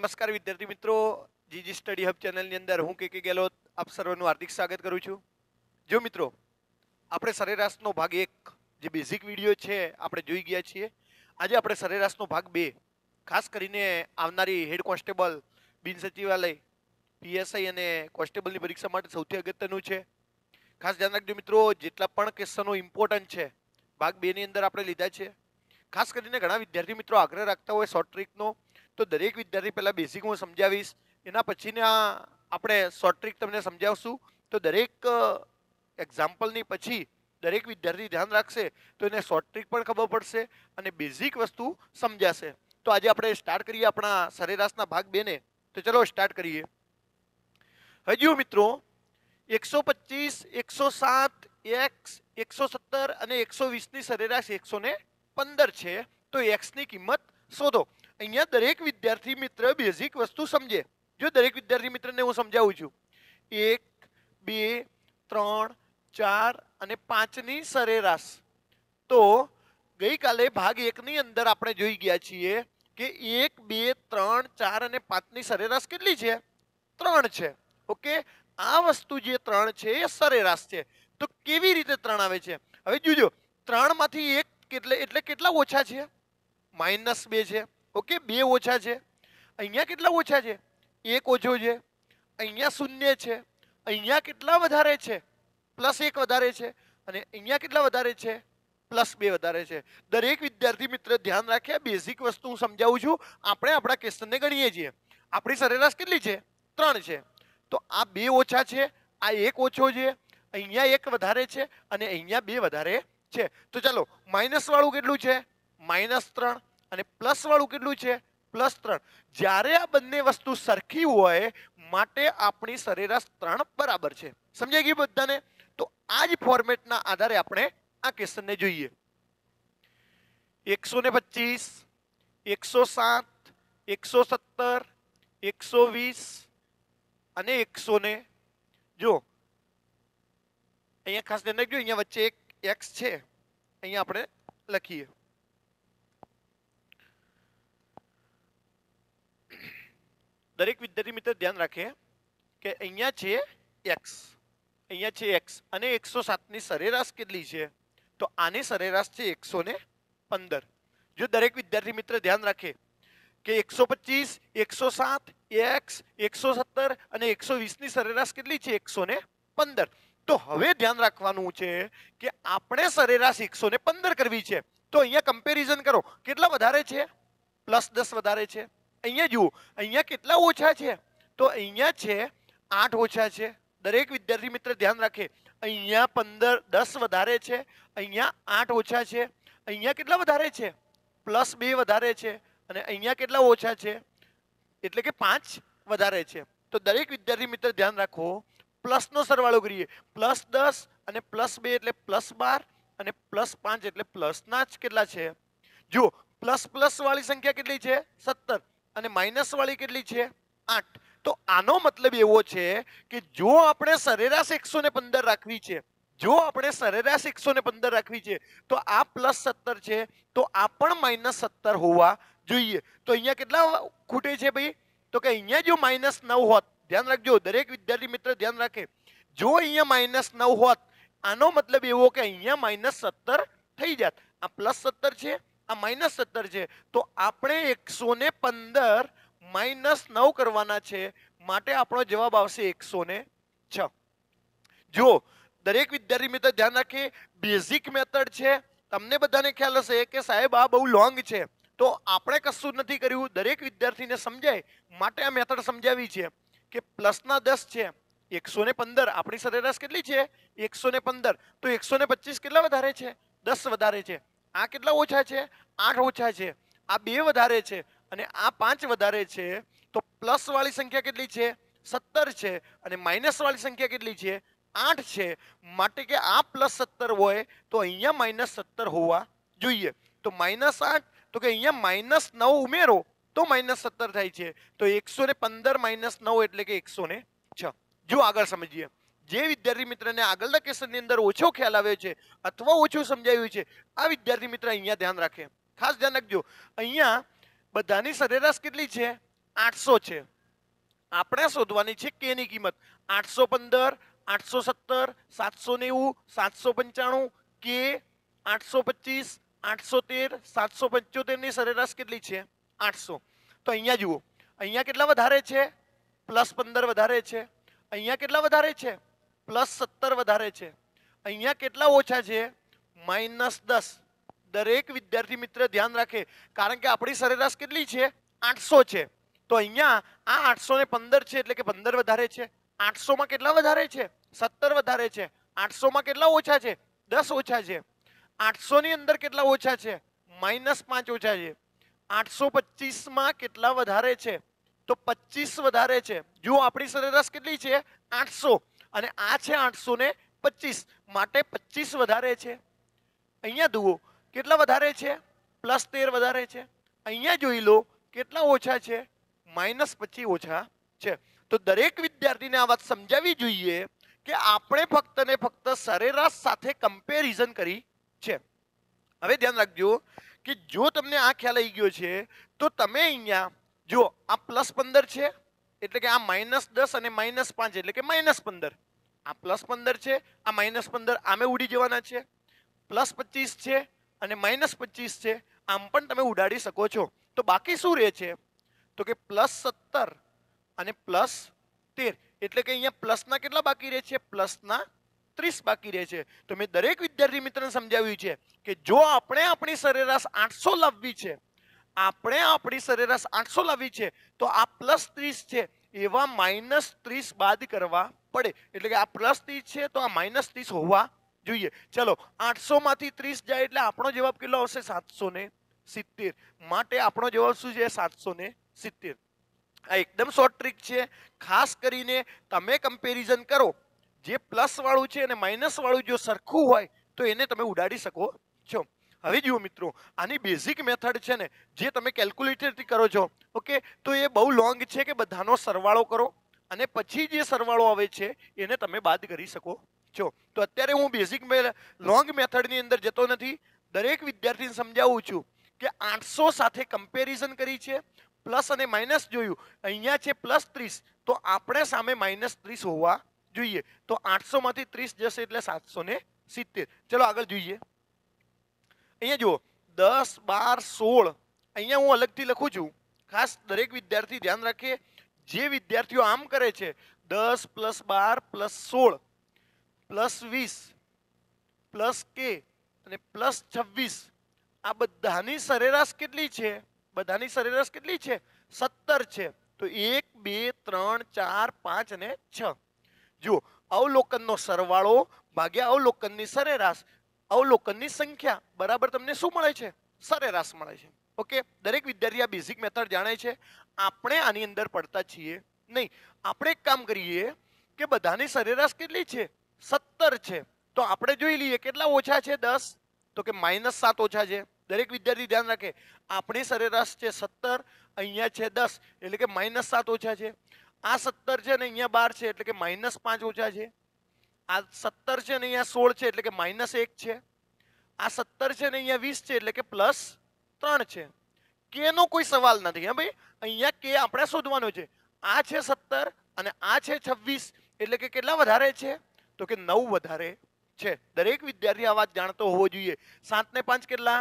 નમસ્કાર વિદ્યાર્થી મિત્રો જીજી સ્ટડી હબ ચેનલની અંદર હું કે કે ગેલોત આપ સર્વનું હાર્દિક સ્વાગત કરું છું જો મિત્રો આપણે સરેરાશનો ભાગ એક જે બેઝિક વિડીયો છે આપણે જોઈ ગયા છીએ આજે આપણે સરેરાશનો ભાગ બે ખાસ કરીને આવનારી હેડ કોન્સ્ટેબલ બિન સચિવાલય પીએસઆઈ અને કોન્સ્ટેબલની પરીક્ષા માટે સૌથી અગત્યનું છે ખાસ ધ્યાન રાખજો મિત્રો જેટલા પણ ક્વેશ્ચનો ઇમ્પોર્ટન્ટ છે ભાગ બેની અંદર આપણે લીધા છે ખાસ કરીને ઘણા વિદ્યાર્થી મિત્રો આગ્રહ રાખતા હોય શોર્ટ ટ્રીકનો તો દરેક વિદ્યાર્થી પહેલાં બેઝિક હું સમજાવીશ એના પછીના આપણે શોર્ટ ટ્રીક તમને સમજાવશું તો દરેક એક્ઝામ્પલની પછી દરેક વિદ્યાર્થી ધ્યાન રાખશે તો એને શોર્ટ ટ્રીક પણ ખબર પડશે અને બેઝિક વસ્તુ સમજાશે તો આજે આપણે સ્ટાર્ટ કરીએ આપણા સરેરાશના ભાગ બેને તો ચલો સ્ટાર્ટ કરીએ હજુ મિત્રો એકસો પચીસ એકસો સાત એક્સ એકસો સત્તર અને એકસો વીસની સરેરાશ એકસો ને પંદર છે તો એક્સની કિંમત શોધો અહીંયા દરેક વિદ્યાર્થી મિત્ર બેઝિક વસ્તુ સમજે જો દરેક વિદ્યાર્થી મિત્રને હું સમજાવું છું એક બે ત્રણ ચાર અને પાંચની સરેરાશ તો ગઈકાલે ભાગ એકની અંદર આપણે જોઈ ગયા છીએ કે એક બે ત્રણ ચાર અને પાંચની સરેરાશ કેટલી છે ત્રણ છે ઓકે આ વસ્તુ જે ત્રણ છે એ સરેરાશ છે તો કેવી રીતે ત્રણ આવે છે હવે જોજો ત્રણમાંથી એક કેટલે એટલે કેટલા ઓછા છે માઇનસ બે છે ઓકે બે ઓછા છે અહીંયા કેટલા ઓછા છે એક ઓછો છે અહીંયા શૂન્ય છે અહીંયા કેટલા વધારે છે પ્લસ એક વધારે છે અને અહીંયા કેટલા વધારે છે પ્લસ બે વધારે છે દરેક વિદ્યાર્થી મિત્ર ધ્યાન રાખે બેઝિક વસ્તુ હું સમજાવું છું આપણે આપણા ક્વેશ્ચનને ગણીએ છીએ આપણી સરેરાશ કેટલી છે ત્રણ છે તો આ બે ઓછા છે આ એક ઓછો છે અહીંયા એક વધારે છે અને અહીંયા બે વધારે છે તો ચાલો માઇનસ વાળું કેટલું છે માઇનસ ત્રણ અને પ્લસવાળું કેટલું છે પ્લસ ત્રણ જ્યારે આ બંને વસ્તુ સરખી હોય માટે આપણી સરેરાશ ત્રણ બરાબર છે સમજાઈ ગયું બધાને તો આ જ ફોર્મેટના આધારે આપણે આ ક્વેશ્ચનને જોઈએ એકસો ને પચીસ એકસો સાત એકસો સત્તર એકસો વીસ અને એકસો ને જો અહીંયા ખાસ ધ્યાન રાખજો અહીંયા વચ્ચે એક એક્સ છે અહીંયા આપણે લખીએ દરેક વિદ્યાર્થી મિત્ર ધ્યાન રાખે કે અહીંયા છે એક્સ અહીંયા છે એક્સ અને એકસો સાતની સરેરાશ કેટલી છે તો આની સરેરાશ છે એકસો પંદર જો દરેક વિદ્યાર્થી મિત્ર ધ્યાન રાખે કે એકસો પચીસ એકસો સાત એક્સ એકસો સત્તર અને એકસો વીસની સરેરાશ કેટલી છે એકસો ને પંદર તો હવે ધ્યાન રાખવાનું છે કે આપણે સરેરાશ એકસો ને પંદર કરવી છે તો અહીંયા કમ્પેરિઝન કરો કેટલા વધારે છે પ્લસ દસ વધારે છે અહીંયા જુઓ અહીંયા કેટલા ઓછા છે તો અહીંયા છે આઠ ઓછા છે દરેક વિદ્યાર્થી મિત્ર ધ્યાન રાખે અહીંયા પંદર દસ વધારે છે અહીંયા આઠ ઓછા છે અહીંયા કેટલા વધારે છે પ્લસ બે વધારે છે અને અહીંયા કેટલા ઓછા છે એટલે કે પાંચ વધારે છે તો દરેક વિદ્યાર્થી મિત્ર ધ્યાન રાખો પ્લસનો સરવાળો કરીએ પ્લસ દસ અને પ્લસ બે એટલે પ્લસ બાર અને પ્લસ પાંચ એટલે પ્લસના જ કેટલા છે જુઓ પ્લસ પ્લસ વાળી સંખ્યા કેટલી છે સત્તર અને માઇનસવાળી કેટલી છે આઠ તો આનો મતલબ એવો છે કે જો આપણે સરેરાશ એકસો પંદર રાખવી છે જો આપણે સરેરાશ એકસો પંદર રાખવી છે તો આ પ્લસ સત્તર છે તો આ પણ માઇનસ સત્તર હોવા જોઈએ તો અહીંયા કેટલા ખૂટે છે ભાઈ તો કે અહીંયા જો માઇનસ નવ હોત ધ્યાન રાખજો દરેક વિદ્યાર્થી મિત્ર ધ્યાન રાખે જો અહીંયા માઇનસ નવ હોત આનો મતલબ એવો કે અહીંયા માઇનસ સત્તર થઈ જાત આ પ્લસ સત્તર છે આ માઇનસ સત્તર છે તો આપણે એકસો ને પંદર માઇનસ નવ કરવાના છે માટે આપણો જવાબ આવશે એકસો ને છ જુઓ દરેક વિદ્યાર્થી મિત્ર ધ્યાન રાખે બેઝિક મેથડ છે તમને બધાને ખ્યાલ હશે કે સાહેબ આ બહુ લોંગ છે તો આપણે કશું નથી કર્યું દરેક વિદ્યાર્થીને સમજાય માટે આ મેથડ સમજાવી છે કે પ્લસના દસ છે એકસો ને પંદર આપણી સરેરાશ કેટલી છે એકસો ને પંદર તો એકસો ને પચીસ કેટલા વધારે છે દસ વધારે છે આ કેટલા ઓછા છે આઠ ઓછા છે આ બે વધારે છે અને આ પાંચ વધારે છે તો પ્લસ વાળી સંખ્યા કેટલી છે સત્તર છે અને માઇનસ વાળી સંખ્યા કેટલી છે આઠ છે માટે કે આ પ્લસ સત્તર હોય તો અહીંયા માઇનસ સત્તર હોવા જોઈએ તો માઇનસ આઠ તો કે અહીંયા માઇનસ નવ ઉમેરો તો માઇનસ સત્તર થાય છે તો એકસો ને પંદર માઇનસ નવ એટલે કે એકસો ને છ જો આગળ સમજીએ જે વિદ્યાર્થી મિત્રને આગળના કેસની અંદર ઓછો ખ્યાલ આવ્યો છે અથવા ઓછું સમજાવ્યું છે આ વિદ્યાર્થી મિત્ર અહીંયા ધ્યાન રાખે ખાસ ધ્યાન રાખજો અહીંયા બધાની સરેરાશ કેટલી છે આઠસો છે આપણે શોધવાની છે કેની કિંમત આઠસો પંદર આઠસો સત્તર સાતસો નેવું સાતસો પંચાણું કે આઠસો પચીસ આઠસો તેર સાતસો પંચોતેરની સરેરાશ કેટલી છે આઠસો તો અહીંયા જુઓ અહીંયા કેટલા વધારે છે પ્લસ પંદર વધારે છે અહીંયા કેટલા વધારે છે પ્લસ સત્તર વધારે છે અહીંયા કેટલા ઓછા છે માઇનસ દસ દરેક વિદ્યાર્થી મિત્ર ધ્યાન રાખે કારણ કે આપણી સરેરાશ કેટલી છે આઠસો છે તો અહીંયા આ આઠસો ને પંદર છે એટલે કે પંદર વધારે છે આઠસોમાં કેટલા વધારે છે સત્તર વધારે છે આઠસોમાં કેટલા ઓછા છે દસ ઓછા છે આઠસોની અંદર કેટલા ઓછા છે માઇનસ પાંચ ઓછા છે આઠસો પચીસમાં કેટલા વધારે છે તો પચીસ વધારે છે જુઓ આપણી સરેરાશ કેટલી છે આઠસો અને આ છે આઠસો ને પચીસ માટે પચીસ વધારે છે અહીંયા જુઓ કેટલા વધારે છે પ્લસ તેર વધારે છે અહીંયા જોઈ લો કેટલા ઓછા છે માઇનસ પચીસ ઓછા છે તો દરેક વિદ્યાર્થીને આ વાત સમજાવી જોઈએ કે આપણે ફક્ત ને ફક્ત સરેરાશ સાથે કમ્પેરિઝન કરી છે હવે ધ્યાન રાખજો કે જો તમને આ ખ્યાલ આવી ગયો છે તો તમે અહીંયા જો આ પ્લસ પંદર છે એટલે કે આ માઇનસ દસ અને માઇનસ પાંચ એટલે કે માઇનસ પંદર આ પ્લસ પંદર છે આ માઇનસ પંદર આમે ઉડી જવાના છે પ્લસ પચીસ છે અને માઇનસ પચીસ છે આમ પણ તમે ઉડાડી શકો છો તો બાકી શું રહે છે તો કે પ્લસ સત્તર અને પ્લસ તેર એટલે કે અહીંયા પ્લસના કેટલા બાકી રહે છે પ્લસના ત્રીસ બાકી રહે છે તો મેં દરેક વિદ્યાર્થી મિત્રને સમજાવ્યું છે કે જો આપણે આપણી સરેરાશ આઠસો લાવવી છે આપણે આપણી સરેરાશ આઠસો લાવી છે તો આ પ્લસ ત્રીસ છે એવા માઇનસ ત્રીસ બાદ કરવા પડે એટલે કે આ પ્લસ ત્રીસ છે તો આ માઇનસ ત્રીસ હોવા જોઈએ ચલો આઠસોમાંથી ત્રીસ જાય એટલે આપણો જવાબ કેટલો આવશે સાતસો ને સિત્તેર માટે આપણો જવાબ શું છે સાતસો ને સિત્તેર આ એકદમ શોર્ટ ટ્રીક છે ખાસ કરીને તમે કમ્પેરિઝન કરો જે પ્લસ વાળું છે અને માઇનસ વાળું જો સરખું હોય તો એને તમે ઉડાડી શકો છો હવે જુઓ મિત્રો આની બેઝિક મેથડ છે ને જે તમે કેલ્ક્યુલેટરથી કરો છો ઓકે તો એ બહુ લોંગ છે કે બધાનો સરવાળો કરો અને પછી જે સરવાળો આવે છે એને તમે બાદ કરી શકો છો તો અત્યારે હું બેઝિક લોંગ મેથડની અંદર જતો નથી દરેક વિદ્યાર્થીને સમજાવું છું કે આઠસો સાથે કમ્પેરિઝન કરી છે પ્લસ અને માઇનસ જોયું અહીંયા છે પ્લસ ત્રીસ તો આપણે સામે માઇનસ ત્રીસ હોવા જોઈએ તો આઠસોમાંથી ત્રીસ જશે એટલે સાતસો ને સિત્તેર ચલો આગળ જોઈએ અહીંયા જુઓ દસ બાર સોળ અહીંયા હું અલગથી લખું છું ખાસ દરેક વિદ્યાર્થી ધ્યાન રાખે જે વિદ્યાર્થીઓ આમ કરે છે દસ પ્લસ બાર પ્લસ સોળ પ્લસ વીસ પ્લસ કે અને પ્લસ છવ્વીસ આ બધાની સરેરાશ કેટલી છે બધાની સરેરાશ કેટલી છે સત્તર છે તો એક બે ત્રણ ચાર પાંચ અને છ જુઓ અવલોકનનો સરવાળો ભાગ્યા અવલોકનની સરેરાશ અવલોકનની સંખ્યા બરાબર તમને શું મળે છે સરેરાશ મળે છે ઓકે દરેક વિદ્યાર્થી આ બેઝિક મેથડ જાણે છે આપણે આની અંદર પડતા છીએ નહીં આપણે એક કામ કરીએ કે બધાની સરેરાશ કેટલી છે સત્તર છે તો આપણે જોઈ લઈએ કેટલા ઓછા છે દસ તો કે માઇનસ સાત ઓછા છે દરેક વિદ્યાર્થી ધ્યાન રાખે આપણી સરેરાશ છે સત્તર અહીંયા છે દસ એટલે કે માઇનસ સાત ઓછા છે આ સત્તર છે ને અહીંયા બાર છે એટલે કે માઇનસ પાંચ ઓછા છે આ સત્તર છે ને અહીંયા સોળ છે એટલે કે માઇનસ એક છે આ સત્તર છે ને અહીંયા વીસ છે એટલે કે પ્લસ ત્રણ છે કેનો કોઈ સવાલ નથી હા ભાઈ અહીંયા કે આપણે શોધવાનો છે આ છે સત્તર અને આ છે છવ્વીસ એટલે કે કેટલા વધારે છે તો કે નવ વધારે છે દરેક વિદ્યાર્થી આ વાત જાણતો હોવો જોઈએ સાત ને પાંચ કેટલા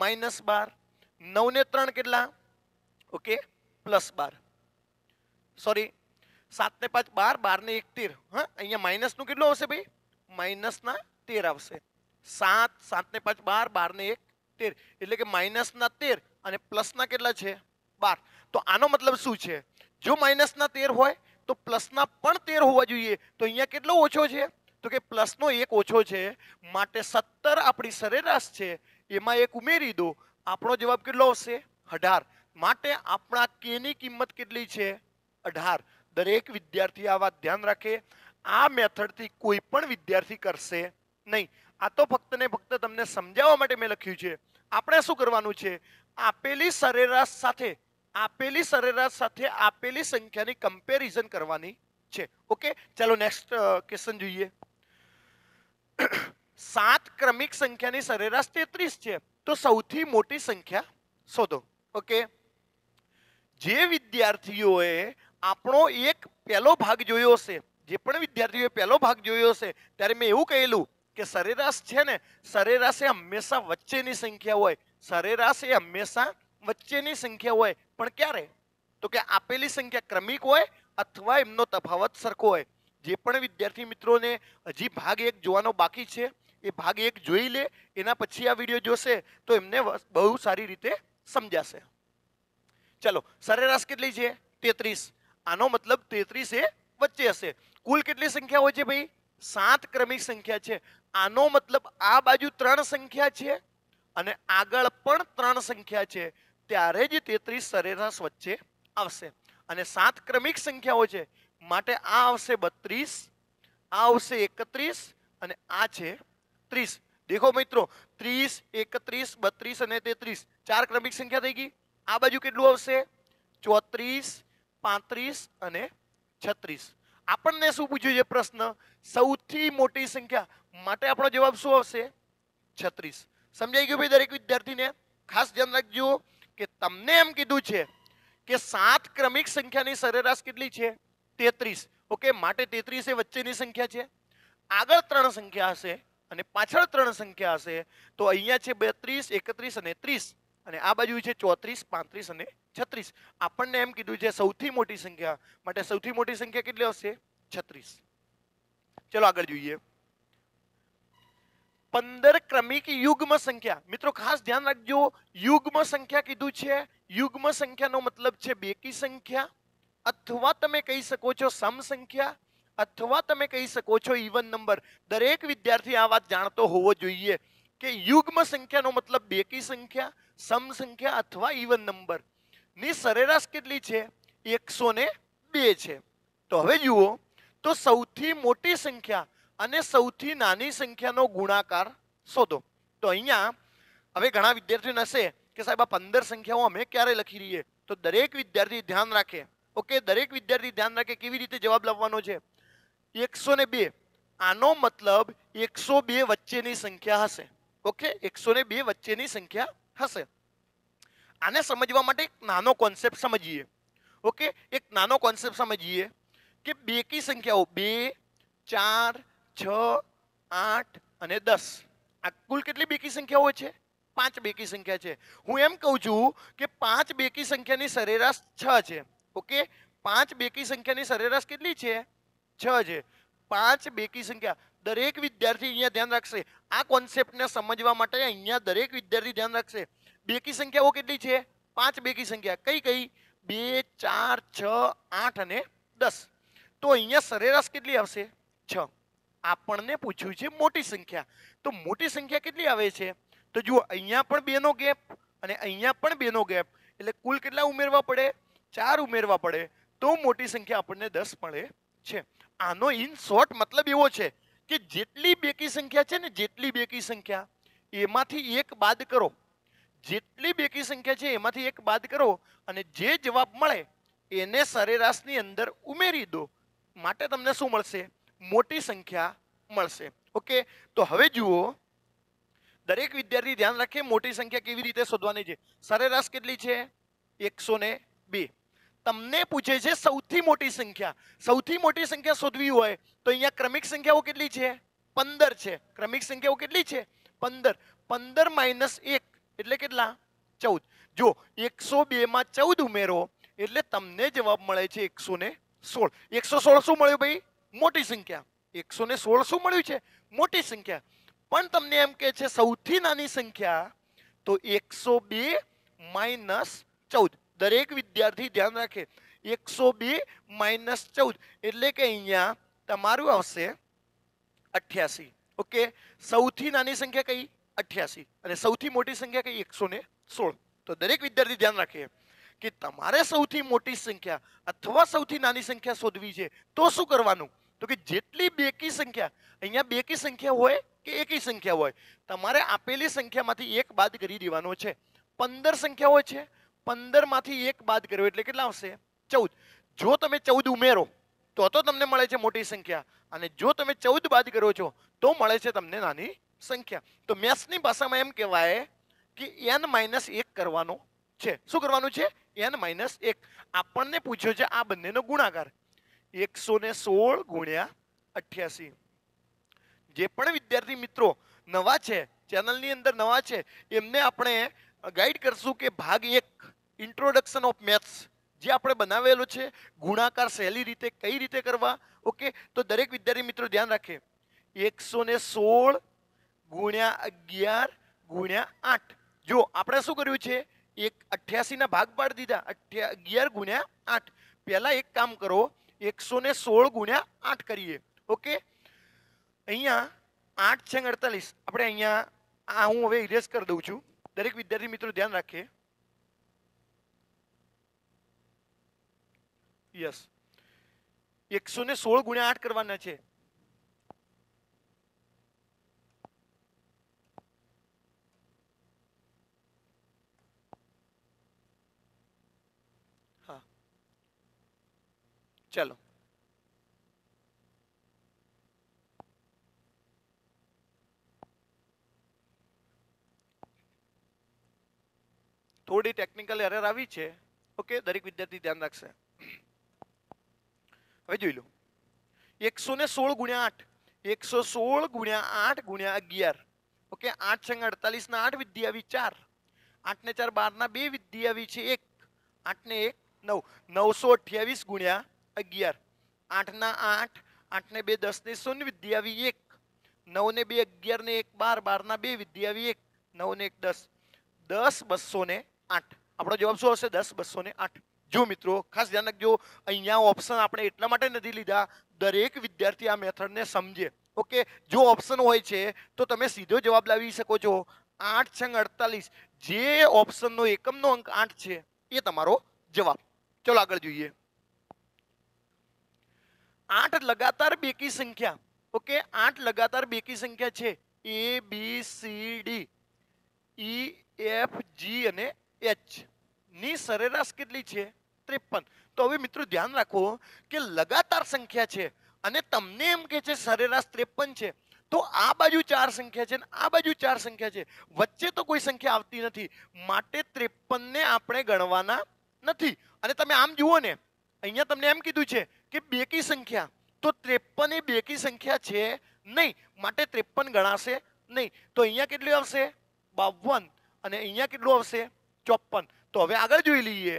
માઇનસ બાર નવ ને ત્રણ કેટલા ઓકે પ્લસ બાર સોરી સાત ને પાંચ બાર બાર ને એક તેર હા અહીંયા માઇનસનું કેટલું આવશે ભાઈ માઇનસના તેર આવશે સાત સાત ને પાંચ બાર બાર ને એક તેર એટલે કે માઇનસના તેર અને પ્લસના કેટલા છે બાર તો આનો મતલબ શું છે જો માઇનસના તેર હોય તો પ્લસના પણ તેર હોવા જોઈએ તો અહીંયા કેટલો ઓછો છે તો કે પ્લસનો એક ઓછો છે માટે સત્તર આપણી સરેરાશ છે એમાં એક ઉમેરી દો આપણો જવાબ કેટલો આવશે અઢાર માટે આપણા કેની કિંમત કેટલી છે અઢાર દરેક વિદ્યાર્થી આ વાત ધ્યાન રાખે આ મેથડથી કોઈ પણ વિદ્યાર્થી કરશે નહીં આ તો ફક્ત ને ફક્ત તમને સમજાવવા માટે મેં લખ્યું છે આપણે શું કરવાનું છે આપેલી સરેરાશ સાથે આપેલી સરેરાશ સાથે આપેલી સંખ્યાની કમ્પેરિઝન કરવાની છે ઓકે ચાલો નેક્સ્ટ ક્વેશ્ચન જોઈએ સાત ક્રમિક સંખ્યાની સરેરાશ તેત્રીસ છે તો સૌથી મોટી સંખ્યા શોધો ઓકે જે વિદ્યાર્થીઓએ આપણો એક પહેલો ભાગ જોયો હશે જે પણ વિદ્યાર્થીઓએ પહેલો ભાગ જોયો હશે ત્યારે મેં એવું કહેલું કે સરેરાશ છે ને સરેરાશ એ હંમેશા વચ્ચેની સંખ્યા હોય સરેરાશ એ હંમેશા વચ્ચેની સંખ્યા હોય પણ ક્યારે તો કે આપેલી સંખ્યા ક્રમિક હોય અથવા એમનો તફાવત સરખો હોય જે પણ વિદ્યાર્થી મિત્રોને હજી ભાગ એક જોવાનો બાકી છે એ ભાગ એક જોઈ લે એના પછી આ વિડીયો જોશે તો એમને બહુ સારી રીતે સમજાશે ચલો સરેરાશ કેટલી છે તેત્રીસ આનો મતલબ તેત્રીસ એ વચ્ચે હશે કુલ કેટલી સંખ્યા હોય છે ભાઈ સાત ક્રમિક સંખ્યા છે આનો મતલબ આ બાજુ ત્રણ સંખ્યા છે અને આગળ પણ ત્રણ સંખ્યા છે ત્યારે જ તેત્રીસ સરેરાશ વચ્ચે આવશે અને સાત ક્રમિક સંખ્યાઓ છે માટે આ આવશે બત્રીસ આ આવશે એકત્રીસ અને આ છે ત્રીસ દેખો મિત્રો ત્રીસ એકત્રીસ બત્રીસ અને તેત્રીસ ચાર ક્રમિક સંખ્યા થઈ ગઈ આ બાજુ કેટલું આવશે ચોત્રીસ પાંત્રીસ અને છત્રીસ આપણને શું પૂછ્યું છે પ્રશ્ન સૌથી મોટી સંખ્યા માટે આપણો જવાબ શું આવશે છત્રીસ સમજાઈ ગયું ભાઈ દરેક વિદ્યાર્થીને ખાસ ધ્યાન રાખજો કે તમને એમ કીધું છે કે સાત ક્રમિક સંખ્યાની સરેરાશ કેટલી છે તેત્રીસ ઓકે માટે તેત્રીસ એ વચ્ચેની સંખ્યા છે આગળ ત્રણ સંખ્યા હશે અને પાછળ ત્રણ સંખ્યા હશે તો અહીંયા છે બત્રીસ એકત્રીસ અને ત્રીસ અને આ બાજુ છે ચોત્રીસ પાંત્રીસ અને 36 આપણે એમ કીધું છે સૌથી મોટી સંખ્યા માટે સૌથી મોટી સંખ્યા કેટલી હશે 36 ચલો આગળ જોઈએ 15 ક્રમિક યુગ્મ સંખ્યા મિત્રો ખાસ ધ્યાન રાખજો યુગ્મ સંખ્યા કીધું છે યુગ્મ સંખ્યાનો મતલબ છે બેકી સંખ્યા अथवा તમે કહી શકો છો સમ સંખ્યા अथवा તમે કહી શકો છો ઈવન નંબર દરેક વિદ્યાર્થી આ વાત જાણતો હોવો જોઈએ કે યુગ્મ સંખ્યાનો મતલબ બેકી સંખ્યા સમ સંખ્યા अथवा ઈવન નંબર ની સરેરાશ કેટલી છે એકસો ને બે છે તો હવે જુઓ તો સૌથી મોટી સંખ્યા અને સૌથી નાની સંખ્યાનો ગુણાકાર શોધો તો અહીંયા હવે ઘણા વિદ્યાર્થીઓ હશે કે સાહેબ આ પંદર સંખ્યાઓ અમે ક્યારે લખી રહીએ તો દરેક વિદ્યાર્થી ધ્યાન રાખે ઓકે દરેક વિદ્યાર્થી ધ્યાન રાખે કેવી રીતે જવાબ લાવવાનો છે એકસો ને બે આનો મતલબ એકસો બે વચ્ચેની સંખ્યા હશે ઓકે એકસો ને બે વચ્ચેની સંખ્યા હશે આને સમજવા માટે એક નાનો કોન્સેપ્ટ સમજીએ ઓકે એક નાનો કોન્સેપ્ટ સમજીએ કે બેકી સંખ્યાઓ બે ચાર છ આઠ અને દસ આ કુલ કેટલી બેકી સંખ્યાઓ છે પાંચ બેકી સંખ્યા છે હું એમ કહું છું કે પાંચ બેકી સંખ્યાની સરેરાશ છ છે ઓકે પાંચ બેકી સંખ્યાની સરેરાશ કેટલી છે છ છે પાંચ બેકી સંખ્યા દરેક વિદ્યાર્થી અહીંયા ધ્યાન રાખશે આ કોન્સેપ્ટને સમજવા માટે અહીંયા દરેક વિદ્યાર્થી ધ્યાન રાખશે બેકી સંખ્યાઓ કેટલી છે પાંચ બેકી સંખ્યા કઈ કઈ બે ચાર છ આઠ અને દસ તો અહીંયા સરેરાશ કેટલી આવશે છ આપણને પૂછ્યું છે મોટી સંખ્યા તો મોટી સંખ્યા કેટલી આવે છે તો જુઓ અહીંયા પણ બેનો ગેપ અને અહીંયા પણ બેનો ગેપ એટલે કુલ કેટલા ઉમેરવા પડે ચાર ઉમેરવા પડે તો મોટી સંખ્યા આપણને દસ મળે છે આનો ઇન શોર્ટ મતલબ એવો છે કે જેટલી બેકી સંખ્યા છે ને જેટલી બેકી સંખ્યા એમાંથી એક બાદ કરો જેટલી બેકી સંખ્યા છે એમાંથી એક બાદ કરો અને જે જવાબ મળે એને સરેરાશની અંદર ઉમેરી દો માટે તમને શું મળશે મોટી સંખ્યા મળશે ઓકે તો હવે જુઓ દરેક વિદ્યાર્થી ધ્યાન રાખે મોટી સંખ્યા કેવી રીતે શોધવાની છે સરેરાશ કેટલી છે એકસો ને બે તમને પૂછે છે સૌથી મોટી સંખ્યા સૌથી મોટી સંખ્યા શોધવી હોય તો અહીંયા ક્રમિક સંખ્યાઓ કેટલી છે પંદર છે ક્રમિક સંખ્યાઓ કેટલી છે પંદર પંદર માઇનસ એક એટલે કેટલા ચૌદ જો એકસો બેમાં ચૌદ ઉમેરો એટલે તમને જવાબ મળે છે એકસો ને સોળ એકસો સોળ શું મળ્યું ભાઈ મોટી સંખ્યા એકસો ને સોળ શું મળ્યું છે મોટી સંખ્યા પણ તમને એમ કે છે સૌથી નાની સંખ્યા તો એકસો બે માઇનસ ચૌદ દરેક વિદ્યાર્થી ધ્યાન રાખે એકસો બે માઇનસ ચૌદ એટલે કે અહીંયા તમારું આવશે અઠ્યાસી ઓકે સૌથી નાની સંખ્યા કઈ અઠ્યાસી અને સૌથી મોટી સંખ્યા કઈ એકસો ને સોળ તો દરેક વિદ્યાર્થી ધ્યાન રાખીએ કે તમારે સૌથી મોટી સંખ્યા અથવા સૌથી નાની સંખ્યા શોધવી છે તો શું કરવાનું તો કે જેટલી બેકી સંખ્યા અહીંયા બેકી સંખ્યા હોય કે એકી સંખ્યા હોય તમારે આપેલી સંખ્યામાંથી એક બાદ કરી દેવાનો છે પંદર સંખ્યા હોય છે પંદરમાંથી એક બાદ કર્યો એટલે કેટલા આવશે ચૌદ જો તમે ચૌદ ઉમેરો તો તો તમને મળે છે મોટી સંખ્યા અને જો તમે ચૌદ બાદ કરો છો તો મળે છે તમને નાની સંખ્યા તો મેથ્સની ભાષામાં એમ કહેવાય કે એન માઇનસ એક કરવાનો છે શું કરવાનું છે એન માઇનસ એક આપણને પૂછ્યો છે આ બંનેનો ગુણાકાર એકસો ને સોળ ગુણ્યા અઠ્યાસી જે પણ વિદ્યાર્થી મિત્રો નવા છે ચેનલની અંદર નવા છે એમને આપણે ગાઈડ કરશું કે ભાગ એક ઇન્ટ્રોડક્શન ઓફ મેથ્સ જે આપણે બનાવેલો છે ગુણાકાર સહેલી રીતે કઈ રીતે કરવા ઓકે તો દરેક વિદ્યાર્થી મિત્રો ધ્યાન રાખે એકસો ને સોળ ગુણ્યા અગિયાર ગુણ્યા આઠ જો આપણે શું કર્યું છે એક અઠ્યાસીના ભાગ પાડી દીધા અઠ્યા અગિયાર ગુણ્યા આઠ પહેલાં એક કામ કરો એકસો ને સોળ ગુણ્યા આઠ કરીએ ઓકે અહીંયા આઠ છે અડતાલીસ આપણે અહીંયા આ હું હવે ઇરેઝ કરી દઉં છું દરેક વિદ્યાર્થી મિત્રો ધ્યાન રાખીએ યસ એકસો ને સોળ ગુણ્યા આઠ કરવાના છે ચલો થોડી ટેકનિકલ એરર આવી છે ઓકે દરેક વિદ્યાર્થી ધ્યાન રાખશે હવે જોઈ લો એકસો ને સોળ ગુણ્યા આઠ એકસો સોળ ગુણ્યા આઠ ગુણ્યા અગિયાર ઓકે આઠ છે અડતાલીસ ના આઠ વિદ્યાવી ચાર આઠ ને ચાર બાર ના બે આવી છે એક આઠ ને એક નવ નવસો અઠ્યાવીસ ગુણ્યા અગિયાર આઠના આઠ આઠને બે દસને શૂન્ય વિદ્યાવી એક નવને બે અગિયારને એક બાર બારના બે વિદ્યાવી એક નવને એક દસ દસ બસો ને આઠ આપણો જવાબ શું આવશે દસ બસો ને આઠ જો મિત્રો ખાસ ધ્યાન રાખજો અહીંયા ઓપ્શન આપણે એટલા માટે નથી લીધા દરેક વિદ્યાર્થી આ મેથડને સમજે ઓકે જો ઓપ્શન હોય છે તો તમે સીધો જવાબ લાવી શકો છો આઠ છંગ અડતાલીસ જે ઓપ્શનનો એકમનો અંક આઠ છે એ તમારો જવાબ ચલો આગળ જોઈએ આઠ લગાતાર બેકી સંખ્યા ઓકે આઠ લગાતાર બેકી સંખ્યા છે A B C D E F G અને એચ ની સરેરાશ કેટલી છે ત્રેપન તો હવે મિત્રો ધ્યાન રાખો કે લગાતાર સંખ્યા છે અને તમને એમ કે છે સરેરાશ ત્રેપન છે તો આ બાજુ ચાર સંખ્યા છે ને આ બાજુ ચાર સંખ્યા છે વચ્ચે તો કોઈ સંખ્યા આવતી નથી માટે ત્રેપનને આપણે ગણવાના નથી અને તમે આમ જુઓ ને અહીંયા તમને એમ કીધું છે કે બેકી સંખ્યા તો ત્રેપન એ બેકી સંખ્યા છે નહીં માટે ત્રેપન ગણાશે નહીં તો અહીંયા કેટલું આવશે બાવન અને અહીંયા કેટલું આવશે ચોપન તો હવે આગળ જોઈ લઈએ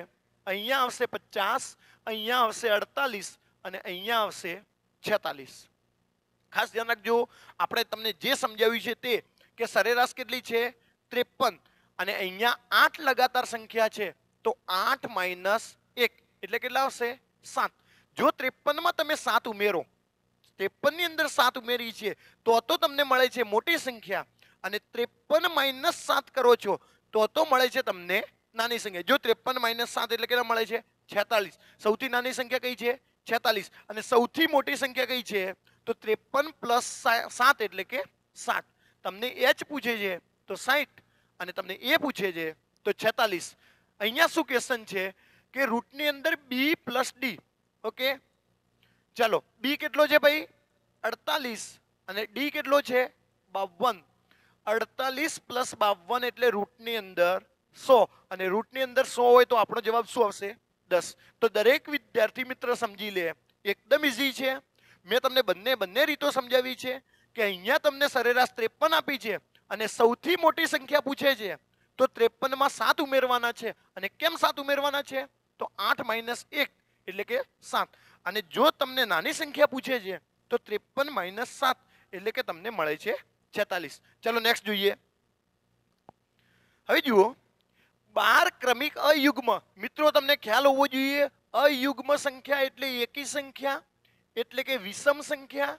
અહીંયા આવશે પચાસ અહીંયા આવશે અડતાલીસ અને અહીંયા આવશે છેતાલીસ ખાસ ધ્યાન રાખજો આપણે તમને જે સમજાવ્યું છે તે કે સરેરાશ કેટલી છે ત્રેપન અને અહીંયા આઠ લગાતાર સંખ્યા છે તો આઠ માઇનસ એક એટલે કેટલા આવશે સાત જો ત્રેપનમાં તમે સાત ઉમેરો ત્રેપનની અંદર સાત ઉમેરી છે તો તો તમને મળે છે મોટી સંખ્યા અને ત્રેપન માઇનસ સાત કરો છો તો તો મળે છે તમને નાની સંખ્યા જો ત્રેપન માઇનસ સાત એટલે કેટલા મળે છે છેતાલીસ સૌથી નાની સંખ્યા કઈ છે છેતાલીસ અને સૌથી મોટી સંખ્યા કઈ છે તો ત્રેપન પ્લસ સાત એટલે કે સાત તમને એચ પૂછે છે તો સાઠ અને તમને એ પૂછે છે તો છેતાલીસ અહીંયા શું ક્વેશ્ચન છે કે રૂટની અંદર બી પ્લસ ડી ઓકે ચાલો બી કેટલો છે ભાઈ અડતાલીસ અને ડી કેટલો છે બાવન અડતાલીસ પ્લસ બાવન એટલે રૂટની અંદર સો અને રૂટની અંદર સો હોય તો આપણો જવાબ શું આવશે દસ તો દરેક વિદ્યાર્થી મિત્ર સમજી લે એકદમ ઇઝી છે મેં તમને બંને બંને રીતો સમજાવી છે કે અહીંયા તમને સરેરાશ ત્રેપન આપી છે અને સૌથી મોટી સંખ્યા પૂછે છે તો ત્રેપનમાં સાત ઉમેરવાના છે અને કેમ સાત ઉમેરવાના છે તો આઠ માઇનસ એક એટલે કે સાત અને જો તમને નાની સંખ્યા પૂછે છે તો ત્રેપન માઇનસ સાત એટલે કે તમને મળે છે છેતાલીસ ચલો નેક્સ્ટ જોઈએ હવે જુઓ બાર ક્રમિક અયુગ્મ મિત્રો તમને ખ્યાલ હોવો જોઈએ અયુગ્મ સંખ્યા એટલે એકી સંખ્યા એટલે કે વિષમ સંખ્યા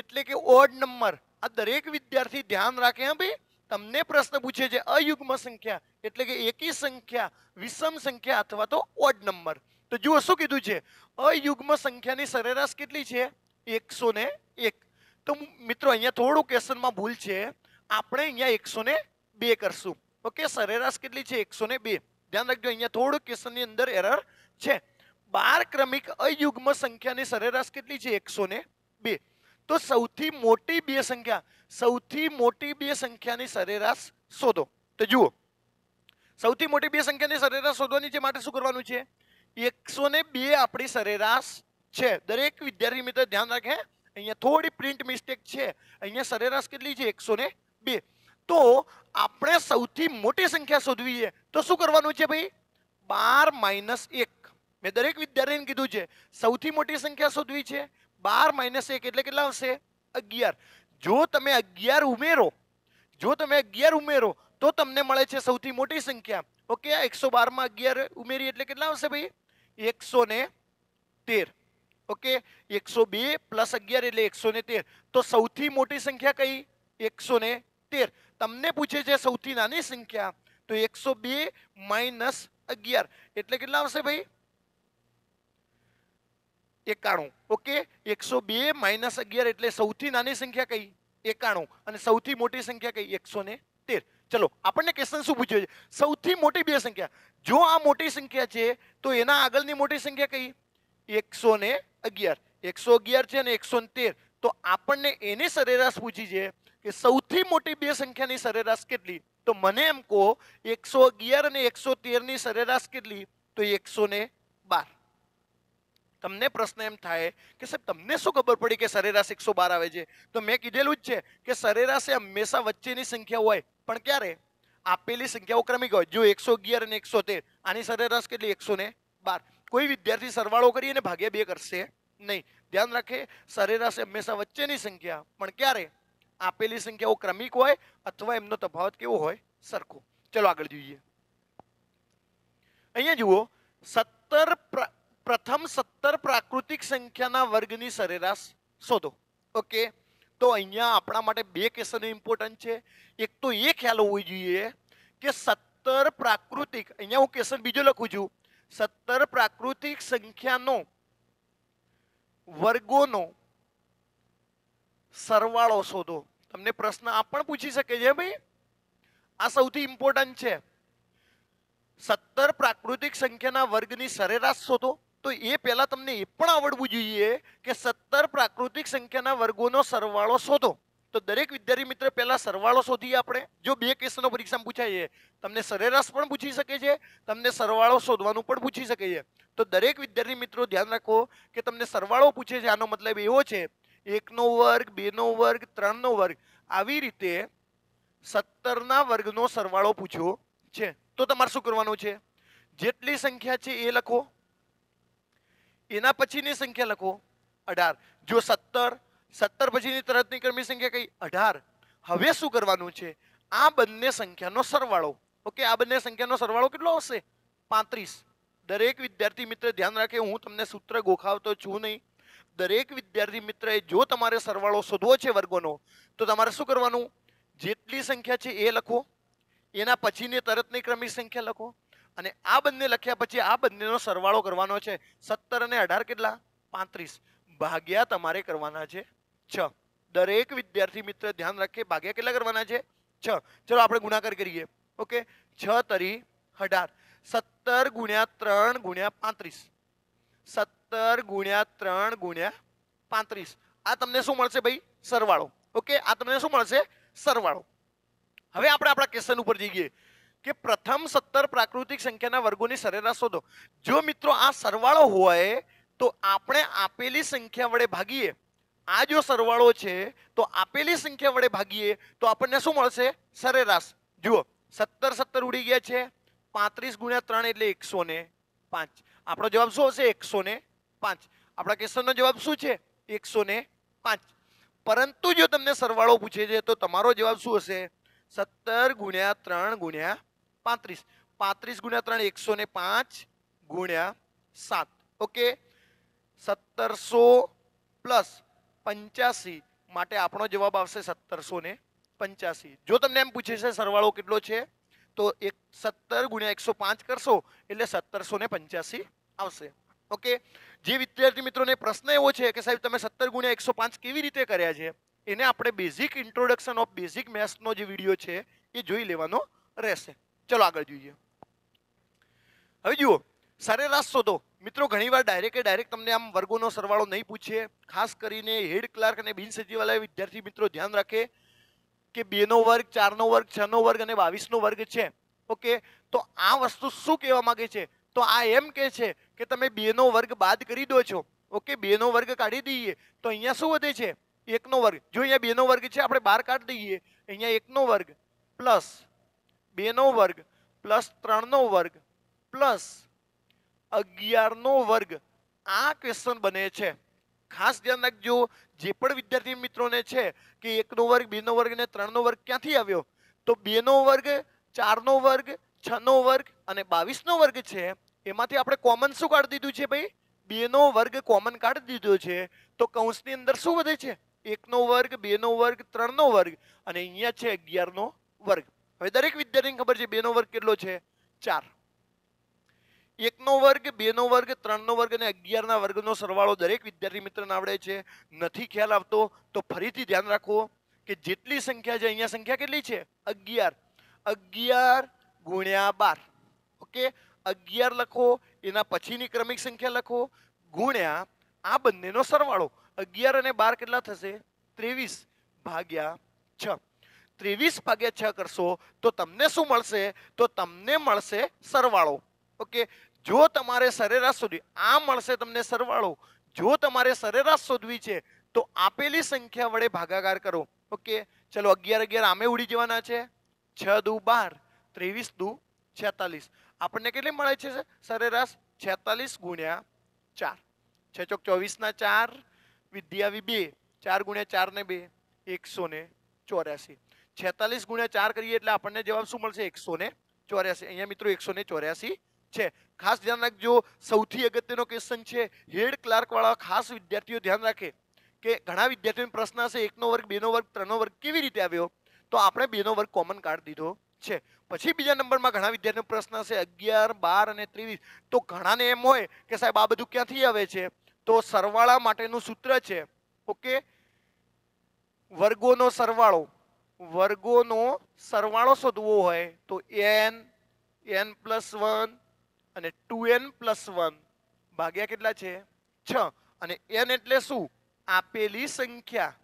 એટલે કે ઓડ નંબર આ દરેક વિદ્યાર્થી ધ્યાન રાખે હા ભાઈ તમને પ્રશ્ન પૂછે છે અયુગ્મ સંખ્યા એટલે કે એકી સંખ્યા વિષમ સંખ્યા અથવા તો ઓડ નંબર તો જુઓ શું કીધું છે અયુગ્મ સંખ્યાની સરેરાશ કેટલી છે એકસો ને એક તો મિત્રો અહીંયા થોડું ક્વેશ્ચનમાં ભૂલ છે આપણે અહીંયા એકસો ને બે કરશું ઓકે સરેરાશ કેટલી છે એકસો ને બે ધ્યાન રાખજો અહીંયા થોડું ક્વેશ્ચનની અંદર એરર છે બાર ક્રમિક અયુગ્મ સંખ્યાની સરેરાશ કેટલી છે એકસો ને બે તો સૌથી મોટી બે સંખ્યા સૌથી મોટી બે સંખ્યાની સરેરાશ શોધો તો જુઓ સૌથી મોટી બે સંખ્યાની સરેરાશ શોધવાની છે માટે શું કરવાનું છે 102 આપણી સરેરાશ છે દરેક વિદ્યાર્થી મિત્ર ધ્યાન રાખે અહીંયા થોડી પ્રિન્ટ મિસ્ટેક છે અહીંયા સરેરાશ કેટલી છે 102 તો આપણે સૌથી મોટી સંખ્યા શોધવી છે તો શું કરવાનું છે ભાઈ 12 - 1 મે દરેક વિદ્યાર્થીને કીધું છે સૌથી મોટી સંખ્યા શોધવી છે 12 - 1 એટલે કેટલા આવશે 11 જો તમે 11 ઉમેરો જો તમે 11 ઉમેરો તો તમને મળે છે સૌથી મોટી સંખ્યા ઓકે 112 માં 11 ઉમેરી એટલે કેટલા આવશે ભાઈ એકસો ને તેર ઓકે એકસો બે પ્લસ અગિયાર એટલે એકસો ને તેર તો સૌથી મોટી સંખ્યા કઈ એકસો ને તેર તમને પૂછે છે સૌથી નાની સંખ્યા તો એકસો બે માઇનસ અગિયાર એટલે કેટલા આવશે ભાઈ એકાણું ઓકે એકસો બે માઇનસ અગિયાર એટલે સૌથી નાની સંખ્યા કઈ એકાણું અને સૌથી મોટી સંખ્યા કઈ એકસો ને તેર ચલો આપણને ક્વેશ્ચન શું પૂછ્યો છે સૌથી મોટી બે સંખ્યા જો આ મોટી સંખ્યા છે તો એના આગળની મોટી સંખ્યા કઈ એકસો ને અગિયાર એકસો અગિયાર છે અને એકસો તેર તો આપણને એની સરેરાશ પૂછી છે કે સૌથી મોટી બે સંખ્યાની સરેરાશ કેટલી તો મને એમ કહો એકસો અગિયાર અને એકસો તેરની સરેરાશ કેટલી તો એકસો બાર તમને પ્રશ્ન એમ થાય કે સાહેબ તમને શું ખબર પડી કે સરેરાશ એકસો બાર આવે છે તો મેં કીધેલું જ છે કે સરેરાશ એ હંમેશા વચ્ચેની સંખ્યા હોય પણ ક્યારે આપેલી સંખ્યાઓ ક્રમિક હોય જો એકસો અગિયાર અને એકસો તેર આની સરેરાશ કેટલી એકસો ને બાર કોઈ વિદ્યાર્થી સરવાળો કરી અને ભાગ્યા બે કરશે નહીં ધ્યાન રાખે સરેરાશ હંમેશા વચ્ચેની સંખ્યા પણ ક્યારે આપેલી સંખ્યાઓ ક્રમિક હોય અથવા એમનો તફાવત કેવો હોય સરખો ચલો આગળ જોઈએ અહીંયા જુઓ સત્તર પ્રથમ સત્તર પ્રાકૃતિક સંખ્યાના વર્ગની સરેરાશ શોધો ઓકે તો અહીંયા આપણા માટે બે ક્વેશ્ચનો ઇમ્પોર્ટન્ટ છે એક તો એ ખ્યાલ હોવો જોઈએ કે સત્તર પ્રાકૃતિક અહીંયા હું કેસન બીજો લખું છું સત્તર પ્રાકૃતિક સંખ્યાનો વર્ગોનો સરવાળો શોધો તમને પ્રશ્ન આ પણ પૂછી શકે છે ભાઈ આ સૌથી ઇમ્પોર્ટન્ટ છે સત્તર પ્રાકૃતિક સંખ્યાના વર્ગની સરેરાશ શોધો તો એ પહેલાં તમને એ પણ આવડવું જોઈએ કે સત્તર પ્રાકૃતિક સંખ્યાના વર્ગોનો સરવાળો શોધો તો દરેક વિદ્યાર્થી મિત્ર પહેલાં સરવાળો શોધીએ આપણે જો બે કેસનો પરીક્ષામાં પૂછાઈએ તમને સરેરાશ પણ પૂછી શકે છે તમને સરવાળો શોધવાનું પણ પૂછી શકે છે તો દરેક વિદ્યાર્થી મિત્રો ધ્યાન રાખો કે તમને સરવાળો પૂછે છે આનો મતલબ એવો છે એકનો વર્ગ બેનો વર્ગ ત્રણનો વર્ગ આવી રીતે સત્તરના વર્ગનો સરવાળો પૂછ્યો છે તો તમારે શું કરવાનું છે જેટલી સંખ્યા છે એ લખો એના પછીની સંખ્યા લખો અઢાર જો સત્તર સત્તર પછીની તરતની ક્રમની સંખ્યા કઈ અઢાર હવે શું કરવાનું છે આ બંને સંખ્યાનો સરવાળો ઓકે આ બંને સંખ્યાનો સરવાળો કેટલો હશે પાંત્રીસ દરેક વિદ્યાર્થી મિત્ર ધ્યાન રાખે હું તમને સૂત્ર ગોખાવતો છું નહીં દરેક વિદ્યાર્થી મિત્રએ જો તમારે સરવાળો શોધવો છે વર્ગોનો તો તમારે શું કરવાનું જેટલી સંખ્યા છે એ લખો એના પછીની તરતની ક્રમિક સંખ્યા લખો અને આ બંને લખ્યા પછી આ બંનેનો સરવાળો કરવાનો છે સત્તર અને અઢાર કેટલા પાંત્રીસ ભાગ્યા તમારે કરવાના છે છ દરેક વિદ્યાર્થી મિત્ર ધ્યાન રાખે ભાગ્યા કેટલા કરવાના છે છ ચલો આપણે ગુણાકાર કરીએ ઓકે છ તરી અઢાર સત્તર ગુણ્યા ત્રણ ગુણ્યા પાંત્રીસ સત્તર ગુણ્યા ત્રણ ગુણ્યા પાંત્રીસ આ તમને શું મળશે ભાઈ સરવાળો ઓકે આ તમને શું મળશે સરવાળો હવે આપણે આપણા ક્વેશ્ચન ઉપર જઈએ કે પ્રથમ સત્તર પ્રાકૃતિક સંખ્યાના વર્ગોની સરેરાશ શોધો જો મિત્રો આ સરવાળો હોય તો આપણે આપેલી સંખ્યા વડે ભાગીએ આ જો સરવાળો છે તો આપેલી સંખ્યા વડે ભાગીએ તો આપણને શું મળશે સરેરાશ જુઓ સત્તર સત્તર ઉડી ગયા છે પાંત્રીસ ગુણ્યા ત્રણ એટલે એકસો ને પાંચ આપણો જવાબ શું હશે એકસો ને પાંચ આપણા ક્વેશ્ચનનો જવાબ શું છે એકસો ને પાંચ પરંતુ જો તમને સરવાળો પૂછે છે તો તમારો જવાબ શું હશે સત્તર ગુણ્યા ત્રણ ગુણ્યા પાંત્રીસ પાંત્રીસ ગુણ્યા ત્રણ એકસો ને પાંચ ગુણ્યા સાત ઓકે સત્તરસો પ્લસ પંચ્યાસી માટે આપણો જવાબ આવશે સત્તરસો ને પંચ્યાસી જો તમને એમ પૂછે છે સરવાળો કેટલો છે તો એક સત્તર ગુણ્યા એકસો પાંચ કરશો એટલે સત્તરસો ને પંચ્યાસી આવશે ઓકે જે વિદ્યાર્થી મિત્રોને પ્રશ્ન એવો છે કે સાહેબ તમે સત્તર ગુણ્યા એકસો પાંચ કેવી રીતે કર્યા છે એને આપણે બેઝિક ઇન્ટ્રોડક્શન ઓફ બેઝિક મેથ્સનો જે વિડીયો છે એ જોઈ લેવાનો રહેશે ચલો આગળ જોઈએ હવે જુઓ સરેરાશ શોધો મિત્રો ઘણીવાર ડાયરેક્ટે ડાયરેક્ટ તમને આમ વર્ગોનો સરવાળો નહીં પૂછે ખાસ કરીને હેડ ક્લાર્ક અને બિન સચિવાલય વિદ્યાર્થી મિત્રો ધ્યાન રાખે કે બેનો વર્ગ ચારનો વર્ગ છનો વર્ગ અને બાવીસનો વર્ગ છે ઓકે તો આ વસ્તુ શું કહેવા માગે છે તો આ એમ કે છે કે તમે બેનો વર્ગ બાદ કરી દો છો ઓકે બેનો વર્ગ કાઢી દઈએ તો અહીંયા શું વધે છે એકનો વર્ગ જો અહીંયા બેનો વર્ગ છે આપણે બહાર કાઢી દઈએ અહીંયા એકનો વર્ગ પ્લસ બેનો વર્ગ પ્લસ ત્રણનો વર્ગ પ્લસ અગિયારનો વર્ગ આ ક્વેશ્ચન બને છે ખાસ ધ્યાન રાખજો જે પણ વિદ્યાર્થી મિત્રોને છે કે એકનો વર્ગ બેનો વર્ગ અને ત્રણનો વર્ગ ક્યાંથી આવ્યો તો બેનો વર્ગ ચારનો વર્ગ છનો વર્ગ અને બાવીસનો વર્ગ છે એમાંથી આપણે કોમન શું કાઢી દીધું છે ભાઈ બેનો વર્ગ કોમન કાઢી દીધો છે તો કૌંસની અંદર શું વધે છે એકનો વર્ગ બેનો વર્ગ ત્રણનો વર્ગ અને અહીંયા છે અગિયારનો વર્ગ હવે દરેક વિદ્યાર્થીને ખબર છે બેનો વર્ગ કેટલો છે ચાર એકનો વર્ગ બેનો વર્ગ ત્રણનો વર્ગ અને અગિયારના વર્ગનો સરવાળો દરેક વિદ્યાર્થી મિત્રને આવડે છે નથી ખ્યાલ આવતો તો ફરીથી ધ્યાન રાખો કે જેટલી સંખ્યા છે અહીંયા સંખ્યા કેટલી છે અગિયાર અગિયાર ગુણ્યા બાર ઓકે અગિયાર લખો એના પછીની ક્રમિક સંખ્યા લખો ગુણ્યા આ બંનેનો સરવાળો અગિયાર અને બાર કેટલા થશે ત્રેવીસ ભાગ્યા છ ત્રેવીસ ભાગ્યા છ કરશો તો તમને શું મળશે તો તમને મળશે સરવાળો ઓકે જો તમારે સરેરાશ શોધવી આ મળશે તમને સરવાળો જો તમારે સરેરાશ શોધવી છે તો આપેલી સંખ્યા વડે ભાગાકાર કરો ઓકે ચલો અગિયાર અગિયાર આમે ઉડી જવાના છે છ દુ બાર ત્રેવીસ દુ છેતાલીસ આપણને કેટલી મળે છે સરેરાશ છેતાલીસ ગુણ્યા ચાર છ ચોક ચોવીસના ચાર વિદ્યાવી બે ચાર ગુણ્યા ચાર ને બે એકસો ને ચોર્યાસી છેતાલીસ ગુણ્યા ચાર કરીએ એટલે આપણને જવાબ શું મળશે એકસો ને ચોર્યાસી અહીંયા મિત્રો એકસો ને ચોર્યાસી છે ખાસ ધ્યાન રાખજો સૌથી અગત્યનો ક્વેશ્ચન છે હેડ ક્લાર્કવાળા ખાસ વિદ્યાર્થીઓ ધ્યાન રાખે કે ઘણા વિદ્યાર્થીઓને પ્રશ્ન હશે એકનો વર્ગ બેનો વર્ગ ત્રણનો વર્ગ કેવી રીતે આવ્યો તો આપણે બેનો વર્ગ કોમન કાઢ દીધો છે પછી બીજા નંબરમાં ઘણા વિદ્યાર્થીઓનો પ્રશ્ન હશે અગિયાર બાર અને ત્રેવીસ તો ઘણાને એમ હોય કે સાહેબ આ બધું ક્યાંથી આવે છે તો સરવાળા માટેનું સૂત્ર છે ઓકે વર્ગોનો સરવાળો વર્ગોનો સરવાળો શોધવો હોય તો એન એન પ્લસ વન અને ટુ એન પ્લસ વન ભાગ્યા કેટલા છે છ અને એન એટલે શું આપેલી સંખ્યા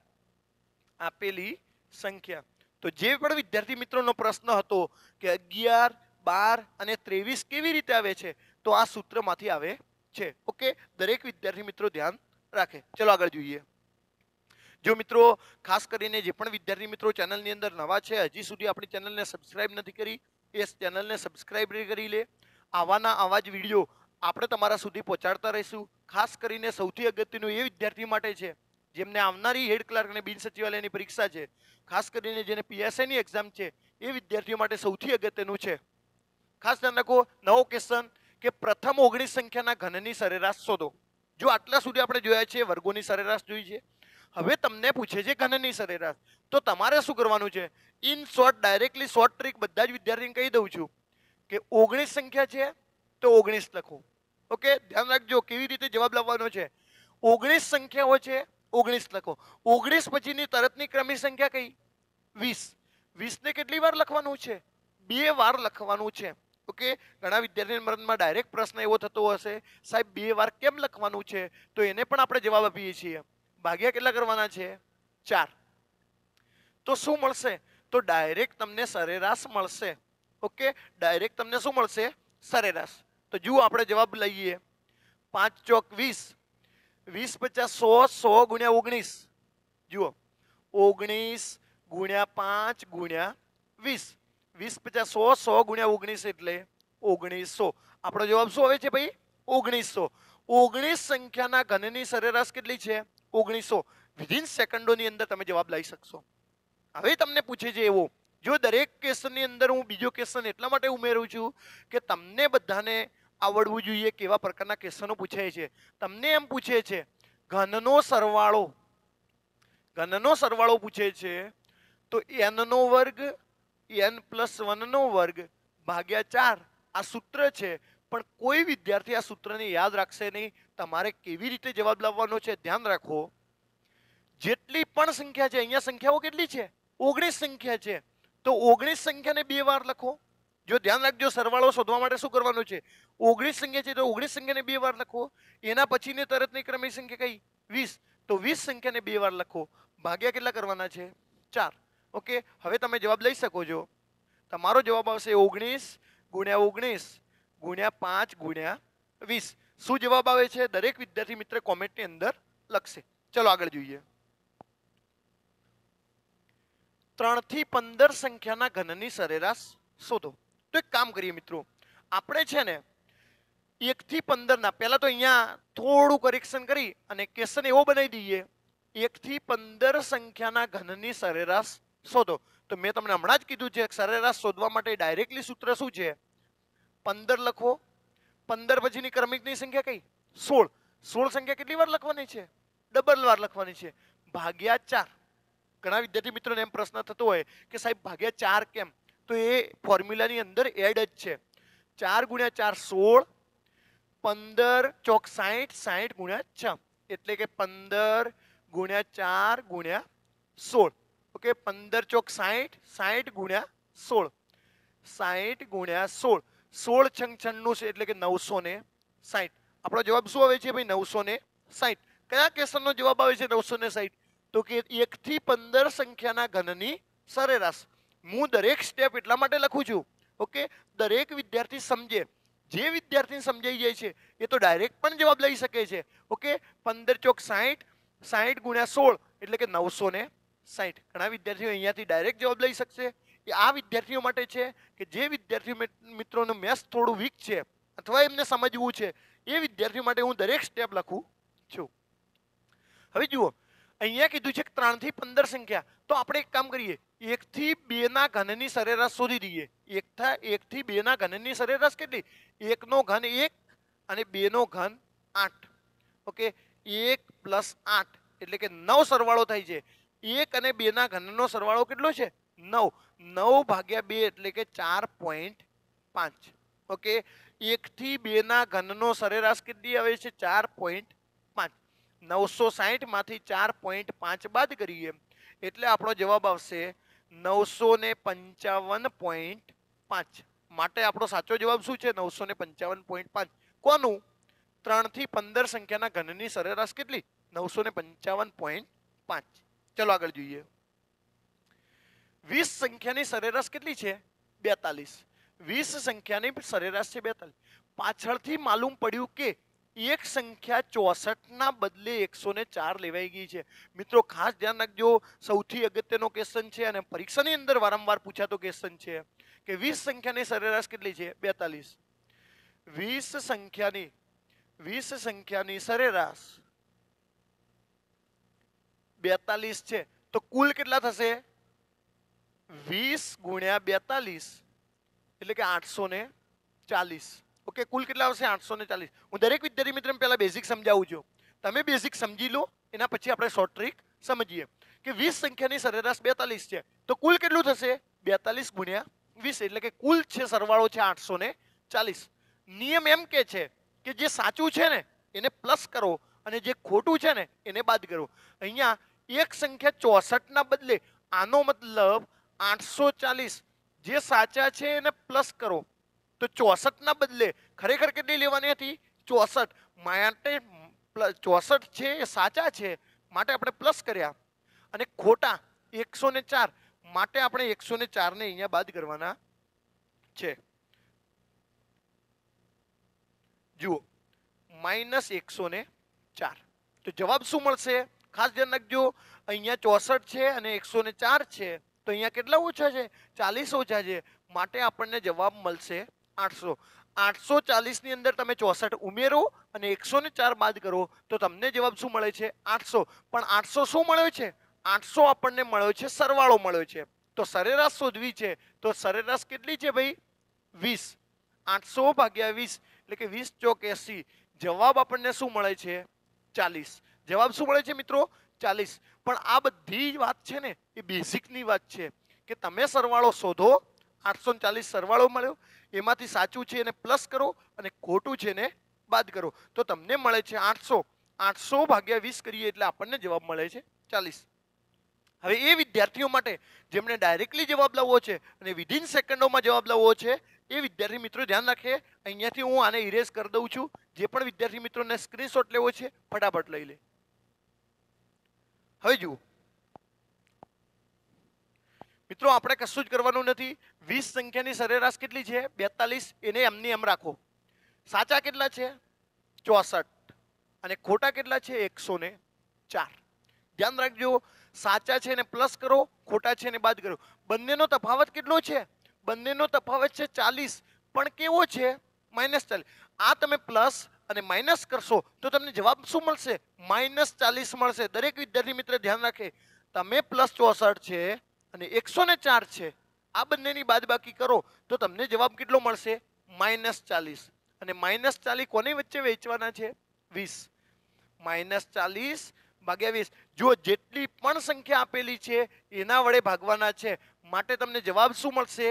આપેલી સંખ્યા તો જે પણ વિદ્યાર્થી મિત્રોનો પ્રશ્ન હતો કે અગિયાર બાર અને ત્રેવીસ કેવી રીતે આવે છે તો આ સૂત્રમાંથી આવે છે ઓકે દરેક વિદ્યાર્થી મિત્રો ધ્યાન રાખે ચલો આગળ જોઈએ જો મિત્રો ખાસ કરીને જે પણ વિદ્યાર્થી મિત્રો ચેનલની અંદર નવા છે હજી સુધી આપણી ચેનલને સબસ્ક્રાઇબ નથી કરી એ ચેનલને સબસ્ક્રાઇબ કરી લે આવાના આવા જ વિડીયો આપણે તમારા સુધી પહોંચાડતા રહીશું ખાસ કરીને સૌથી અગત્યનું એ વિદ્યાર્થી માટે છે જેમને આવનારી હેડ ક્લાર્ક અને બિન સચિવાલયની પરીક્ષા છે ખાસ કરીને જેને પીએસઆઈની એક્ઝામ છે એ વિદ્યાર્થીઓ માટે સૌથી અગત્યનું છે ખાસ ધ્યાન રાખો નવો ક્વેશ્ચન કે પ્રથમ ઓગણીસ સંખ્યાના ઘનની સરેરાશ શોધો જો આટલા સુધી આપણે જોયા છે વર્ગોની સરેરાશ જોઈ છે હવે તમને પૂછે છે ઘનની સરેરાશ તો તમારે શું કરવાનું છે in short directly short trick બધા જ વિદ્યાર્થીને કહી દઉં છું કે ઓગણીસ સંખ્યા છે તો ઓગણીસ લખો ઓકે ધ્યાન રાખજો કેવી રીતે જવાબ લાવવાનો છે ઓગણીસ સંખ્યાઓ છે ઓગણીસ લખો ઓગણીસ પછીની તરતની ક્રમિક સંખ્યા કઈ વીસ વીસને કેટલી વાર લખવાનું છે બે વાર લખવાનું છે ઓકે ઘણા વિદ્યાર્થીની મરણમાં ડાયરેક્ટ પ્રશ્ન એવો થતો હશે સાહેબ બે વાર કેમ લખવાનું છે તો એને પણ આપણે જવાબ આપીએ છીએ ભાગ્યા કેટલા કરવાના છે ચાર તો શું મળશે તો ડાયરેક્ટ તમને સરેરાશ મળશે ઓકે ડાયરેક્ટ તમને શું મળશે સરેરાશ તો જુઓ આપણે જવાબ લઈએ પાંચ ચોક વીસ વીસ પચાસ સો સો ગુણ્યા ઓગણીસ જુઓ ઓગણીસ ગુણ્યા પાંચ ગુણ્યા વીસ વીસ પચાસ સો સો ગુણ્યા ઓગણીસ એટલે ઓગણીસો આપણો જવાબ શું આવે છે ભાઈ ઓગણીસો ઓગણીસ સંખ્યાના ઘનની સરેરાશ કેટલી છે ઓગણીસો વિધિન સેકન્ડોની અંદર તમે જવાબ લઈ શકશો હવે તમને પૂછે છે એવો જો દરેક કેસની અંદર હું બીજો ક્વેશ્ચન એટલા માટે ઉમેરું છું કે તમને બધાને આવડવું જોઈએ કેવા પ્રકારના કેસનો પૂછાય છે તમને એમ પૂછે છે ઘનનો સરવાળો ઘનનો સરવાળો પૂછે છે તો એનનો વર્ગ એન પ્લસ વનનો વર્ગ ભાગ્યા ચાર આ સૂત્ર છે પણ કોઈ વિદ્યાર્થી આ સૂત્રને યાદ રાખશે નહીં તમારે કેવી રીતે જવાબ લાવવાનો છે ધ્યાન રાખો જેટલી પણ સંખ્યા છે અહીંયા સંખ્યાઓ કેટલી છે ઓગણીસ સંખ્યા છે તો ઓગણીસ સંખ્યાને બે વાર લખો જો ધ્યાન રાખજો સરવાળો શોધવા માટે શું કરવાનું છે ઓગણીસ સંખ્યા છે તો ઓગણીસ સંખ્યાને બે વાર લખો એના પછીની તરતની ક્રમિક સંખ્યા કઈ વીસ તો વીસ સંખ્યાને બે વાર લખો ભાગ્યા કેટલા કરવાના છે ચાર ઓકે હવે તમે જવાબ લઈ શકો છો તમારો જવાબ આવશે ઓગણીસ ગુણ્યા ઓગણીસ ગુણ્યા પાંચ ગુણ્યા વીસ શું જવાબ આવે છે દરેક વિદ્યાર્થી મિત્ર કોમેન્ટની અંદર લખશે ચલો આગળ જોઈએ ત્રણ થી પંદર સંખ્યાના ઘનની સરેરાશ શોધો તો એક કામ કરીએ મિત્રો આપણે છે ને એક થી પંદર ના પહેલા તો અહીંયા થોડું કરેક્શન કરી અને ક્વેશ્ચન એવો બનાવી દઈએ એક થી પંદર સંખ્યાના ઘનની સરેરાશ શોધો તો મેં તમને હમણાં જ કીધું છે સરેરાશ શોધવા માટે ડાયરેક્ટલી સૂત્ર શું છે પંદર લખવો પંદર પછીની ક્રમિકની સંખ્યા કઈ સોળ સોળ સંખ્યા કેટલી વાર લખવાની છે ડબલ વાર લખવાની છે ભાગ્યા ચાર ઘણા વિદ્યાર્થી મિત્રોને એમ પ્રશ્ન થતો હોય કે સાહેબ ભાગ્યા ચાર કેમ તો એ ફોર્મ્યુલાની અંદર એડ જ છે ચાર ગુણ્યા ચાર સોળ પંદર ચોક સાઠ સાઠ ગુણ્યા છ એટલે કે પંદર ગુણ્યા ચાર ગુણ્યા સોળ ઓકે પંદર ચોક સાઠ સાઠ ગુણ્યા સોળ સાઠ ગુણ્યા સોળ સોળ છંગ છે એટલે કે નવસો ને સાહીઠ આપણો જવાબ શું આવે છે ભાઈ નવસો ને સાહીઠ કયા કેસરનો જવાબ આવે છે નવસો ને સાહીઠ તો કે એકથી પંદર સંખ્યાના ઘનની સરેરાશ હું દરેક સ્ટેપ એટલા માટે લખું છું ઓકે દરેક વિદ્યાર્થી સમજે જે વિદ્યાર્થી સમજાઈ જાય છે એ તો ડાયરેક્ટ પણ જવાબ લઈ શકે છે ઓકે પંદર ચોક સાહીઠ સાહીઠ ગુણ્યા સોળ એટલે કે નવસો ને સાહીઠ ઘણા વિદ્યાર્થીઓ અહીંયાથી ડાયરેક્ટ જવાબ લઈ શકશે એ આ વિદ્યાર્થીઓ માટે છે કે જે વિદ્યાર્થીઓ મિત્રોનું મેથ્સ થોડું વીક છે અથવા એમને સમજવું છે એ વિદ્યાર્થીઓ માટે હું દરેક સ્ટેપ લખું છું હવે જુઓ અહીંયા કીધું છે કે ત્રણથી પંદર સંખ્યા તો આપણે એક કામ કરીએ એકથી બેના ઘનની સરેરાશ શોધી દઈએ એકથા એકથી બેના ઘનની સરેરાશ કેટલી એકનો ઘન એક અને બેનો ઘન આઠ ઓકે એક પ્લસ આઠ એટલે કે નવ સરવાળો થાય છે એક અને બેના ઘનનો સરવાળો કેટલો છે નવ નવ ભાગ્યા બે એટલે કે ચાર પોઈન્ટ પાંચ ઓકે એકથી બેના ઘનનો સરેરાશ કેટલી આવે છે ચાર પોઈન્ટ પાંચ નવસો સાહીઠમાંથી ચાર પોઈન્ટ પાંચ બાદ કરીએ એટલે આપણો જવાબ આવશે નવસો ને પંચાવન પોઈન્ટ પાંચ માટે આપણો સાચો જવાબ શું છે નવસો ને પંચાવન પોઈન્ટ પાંચ કોનું ત્રણથી પંદર સંખ્યાના ઘનની સરેરાશ કેટલી નવસો ને પંચાવન પોઈન્ટ પાંચ ચલો આગળ જોઈએ વીસ સંખ્યાની સરેરાશ કેટલી છે બેતાલીસ વીસ સંખ્યાની સરેરાશ છે બેતાલીસ પાછળથી માલુમ પડ્યું કે એક સંખ્યા ચોસઠના બદલે એકસો ને ચાર લેવાઈ ગઈ છે મિત્રો ખાસ ધ્યાન રાખજો સૌથી અગત્યનો ક્વેશ્ચન છે અને પરીક્ષાની અંદર વારંવાર પૂછાતો ક્વેશ્ચન છે કે વીસ સંખ્યાની સરેરાશ કેટલી છે બેતાલીસ વીસ સંખ્યાની વીસ સંખ્યાની સરેરાશ બેતાલીસ છે તો કુલ કેટલા થશે વીસ ગુણ્યા બેતાલીસ એટલે કે આઠસો ને ચાલીસ ઓકે કુલ કેટલા આવશે આઠસો ને ચાલીસ હું દરેક વિદ્યાર્થી મિત્ર પહેલાં બેઝિક સમજાવું છું તમે બેઝિક સમજી લો એના પછી આપણે શોર્ટ ટ્રીક સમજીએ કે વીસ સંખ્યાની સરેરાશ બેતાલીસ છે તો કુલ કેટલું થશે બેતાલીસ ગુણ્યા વીસ એટલે કે કુલ છે સરવાળો છે આઠસો ને ચાલીસ નિયમ એમ કે છે કે જે સાચું છે ને એને પ્લસ કરો અને જે ખોટું છે ને એને બાદ કરો અહીંયા એક સંખ્યા ચોસઠના બદલે આનો મતલબ આઠસો ચાલીસ જે સાચા છે એને પ્લસ કરો તો ચોસઠના બદલે ખરેખર કેટલી લેવાની હતી ચોસઠ માટે ચોસઠ છે એ સાચા છે માટે આપણે પ્લસ કર્યા અને ખોટા એકસો ચાર માટે આપણે એકસો ને ચારને અહીંયા બાદ કરવાના છે જુઓ માઇનસ એકસો ને ચાર તો જવાબ શું મળશે ખાસ ધ્યાન રાખજો અહીંયા ચોસઠ છે અને એકસો ને ચાર છે તો અહીંયા કેટલા ઓછા છે ચાલીસ ઓછા છે માટે આપણને જવાબ મળશે આઠસો આઠસો ચાલીસની અંદર તમે ચોસઠ ઉમેરો અને એકસો ને ચાર બાદ કરો તો તમને જવાબ શું મળે છે આઠસો પણ આઠસો શું મળ્યો છે આઠસો આપણને મળ્યો છે સરવાળો મળ્યો છે તો સરેરાશ શોધવી છે તો સરેરાશ કેટલી છે ભાઈ વીસ આઠસો ભાગ્યા વીસ એટલે કે વીસ ચોક એસી જવાબ આપણને શું મળે છે ચાલીસ જવાબ શું મળે છે મિત્રો ચાલીસ પણ આ બધી જ વાત છે ને એ બેઝિકની વાત છે કે તમે સરવાળો શોધો આઠસો ચાલીસ સરવાળો મળ્યો એમાંથી સાચું છે એને પ્લસ કરો અને ખોટું છે એને બાદ કરો તો તમને મળે છે આઠસો આઠસો ભાગ્યા વીસ કરીએ એટલે આપણને જવાબ મળે છે ચાલીસ હવે એ વિદ્યાર્થીઓ માટે જેમણે ડાયરેક્ટલી જવાબ લાવવો છે અને વિધિન સેકન્ડોમાં જવાબ લાવવો છે એ વિદ્યાર્થી મિત્રો ધ્યાન રાખે અહીંયાથી હું આને ઇરેઝ કરી દઉં છું જે પણ વિદ્યાર્થી મિત્રોને સ્ક્રીનશોટ લેવો છે ફટાફટ લઈ લે હવે જુઓ મિત્રો આપણે કશું જ કરવાનું નથી વીસ સંખ્યાની સરેરાશ કેટલી છે બેતાલીસ એને એમની એમ રાખો સાચા કેટલા છે ચોસઠ અને ખોટા કેટલા છે એકસો ને ચાર ધ્યાન રાખજો સાચા છે એને પ્લસ કરો ખોટા છે એને બાદ કરો બંનેનો તફાવત કેટલો છે બંનેનો તફાવત છે ચાલીસ પણ કેવો છે માઇનસ ચાલીસ આ તમે પ્લસ અને માઇનસ કરશો તો તમને જવાબ શું મળશે માઇનસ ચાલીસ મળશે દરેક વિદ્યાર્થી મિત્ર ધ્યાન રાખે તમે પ્લસ ચોસઠ છે અને એકસો ને ચાર છે આ બંનેની બાદ બાકી કરો તો તમને જવાબ કેટલો મળશે માઇનસ ચાલીસ અને માઇનસ ચાલીસ કોની વચ્ચે વેચવાના છે વીસ માઇનસ ચાલીસ ભાગ્યા વીસ જો જેટલી પણ સંખ્યા આપેલી છે એના વડે ભાગવાના છે માટે તમને જવાબ શું મળશે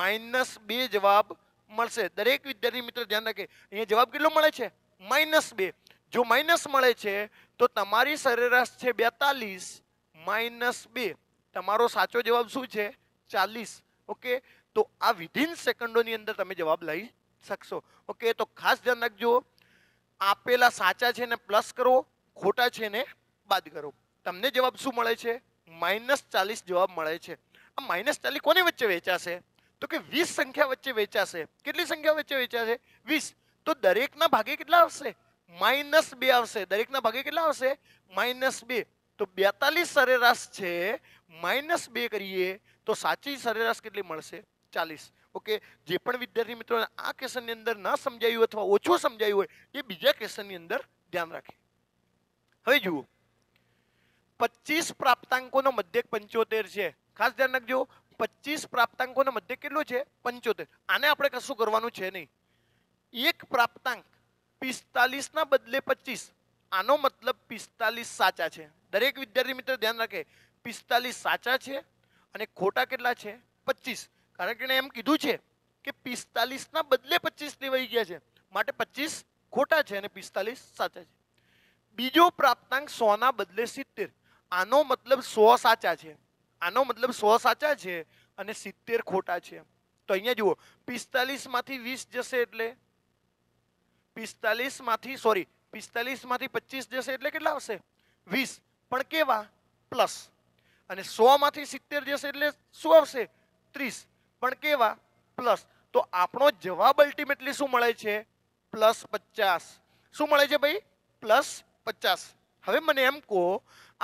માઇનસ બે જવાબ મળશે દરેક વિદ્યાર્થી મિત્ર ધ્યાન રાખે અહીંયા જવાબ કેટલો મળે છે માઇનસ બે જો માઇનસ મળે છે તો તમારી સરેરાશ છે બેતાલીસ માઇનસ બે તમારો સાચો જવાબ શું છે ચાલીસ ઓકે તો આ વિધિન સેકન્ડોની અંદર તમે જવાબ લઈ શકશો ઓકે તો ખાસ ધ્યાન રાખજો આપેલા સાચા છે ને પ્લસ કરો ખોટા છે ને બાદ કરો તમને જવાબ શું મળે છે માઇનસ ચાલીસ જવાબ મળે છે આ માઇનસ ચાલીસ કોની વચ્ચે વેચાશે તો કે વીસ સંખ્યા વચ્ચે વેચાશે કેટલી સંખ્યા વચ્ચે વેચાશે વીસ તો દરેકના ભાગે કેટલા આવશે માઇનસ બે આવશે દરેકના ભાગે કેટલા આવશે માઇનસ બે તો બેતાલીસ સરેરાશ છે માઇનસ બે કરીએ તો સાચી સરેરાશ કેટલી મળશે ચાલીસ ઓકે જે પણ વિદ્યાર્થી મિત્રો આ કેસની અંદર ના સમજાયું અથવા ઓછું સમજાયું હોય એ બીજા કેસની અંદર ધ્યાન રાખે હવે જુઓ પચીસ પ્રાપ્તાંકોનો મધ્યક પંચોતેર છે ખાસ ધ્યાન રાખજો પચીસ પ્રાપ્તાંકોના મધ્ય કેટલો છે પંચોતેર આને આપણે કશું કરવાનું છે નહીં એક પ્રાપ્તાંક પિસ્તાલીસના બદલે પચીસ આનો મતલબ પિસ્તાલીસ સાચા છે દરેક વિદ્યાર્થી મિત્ર ધ્યાન રાખે પિસ્તાલીસ સાચા છે અને ખોટા કેટલા છે પચીસ કારણ કે એણે એમ કીધું છે કે પિસ્તાલીસના બદલે પચીસ લેવાઈ ગયા છે માટે પચીસ ખોટા છે અને પિસ્તાલીસ સાચા છે બીજો પ્રાપ્તાંક સોના બદલે સિત્તેર આનો મતલબ સો સાચા છે આનો મતલબ સો સાચા છે અને સિત્તેર ખોટા છે તો અહીંયા જુઓ પિસ્તાલીસ માંથી વીસ જશે એટલે પિસ્તાલીસ માંથી સોરી પિસ્તાલીસ માંથી પચીસ જશે એટલે કેટલા આવશે વીસ પણ કેવા પ્લસ અને સો માંથી સિત્તેર જશે એટલે શું આવશે ત્રીસ પણ કેવા પ્લસ તો આપણો જવાબ અલ્ટિમેટલી શું મળે છે પ્લસ પચાસ શું મળે છે ભાઈ પ્લસ પચાસ હવે મને એમ કહો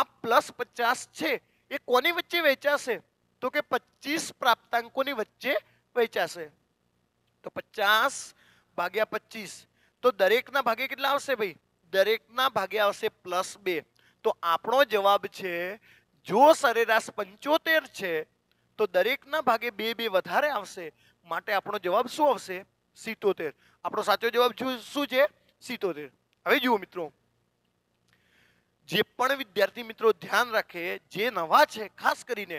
આ પ્લસ પચાસ છે એ કોની વચ્ચે વેચાશે તો કે પચીસ પ્રાપ્તાંકોની વચ્ચે વેચાશે તો પચાસ ભાગ્યા પચીસ તો દરેકના ભાગે કેટલા આવશે ભાઈ દરેકના ભાગે આવશે પ્લસ બે તો આપણો જવાબ છે જો સરેરાશ પંચોતેર છે તો દરેકના ભાગે બે બે વધારે આવશે માટે આપણો જવાબ શું આવશે સિત્તોતેર આપણો સાચો જવાબ શું છે સિત્તોતેર હવે જુઓ મિત્રો જે પણ વિદ્યાર્થી મિત્રો ધ્યાન રાખે જે નવા છે ખાસ કરીને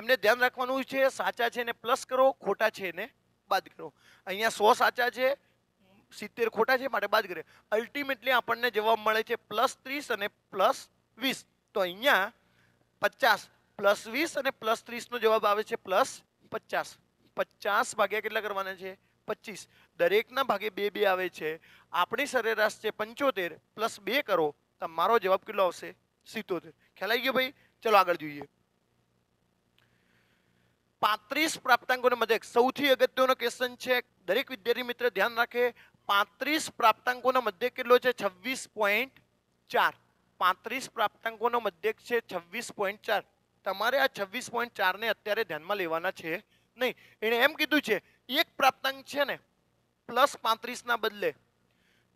એમને ધ્યાન રાખવાનું છે સાચા છે એને પ્લસ કરો ખોટા છે એને બાદ કરો અહીંયા સો સાચા છે સિત્તેર ખોટા છે માટે બાદ કરે અલ્ટિમેટલી આપણને જવાબ મળે છે પ્લસ ત્રીસ અને પ્લસ વીસ તો અહીંયા પચાસ પ્લસ વીસ અને પ્લસ ત્રીસનો જવાબ આવે છે પ્લસ પચાસ પચાસ ભાગ્યા કેટલા કરવાના છે પચીસ દરેકના ભાગે બે બે આવે છે આપણી સરેરાશ છે પંચોતેર પ્લસ બે કરો મારો જવાબ કેટલો આવશે સિત્તોતેર ખ્યાલ આવી ગયો ભાઈ ચલો આગળ જોઈએ પાંત્રીસ પ્રાપ્તાંકોના મધ્ય સૌથી અગત્યનો ક્વેશ્ચન છે દરેક વિદ્યાર્થી મિત્ર ધ્યાન રાખે પાંત્રીસ પ્રાપ્તાંકોનો મધ્ય કેટલો છે છવ્વીસ પોઈન્ટ ચાર પાંત્રીસ પ્રાપ્તાંકોનો મધ્યક છે છવ્વીસ પોઈન્ટ ચાર તમારે આ છવ્વીસ પોઈન્ટ ચારને અત્યારે ધ્યાનમાં લેવાના છે નહીં એણે એમ કીધું છે એક પ્રાપ્તાંક છે ને પ્લસ પાંત્રીસના બદલે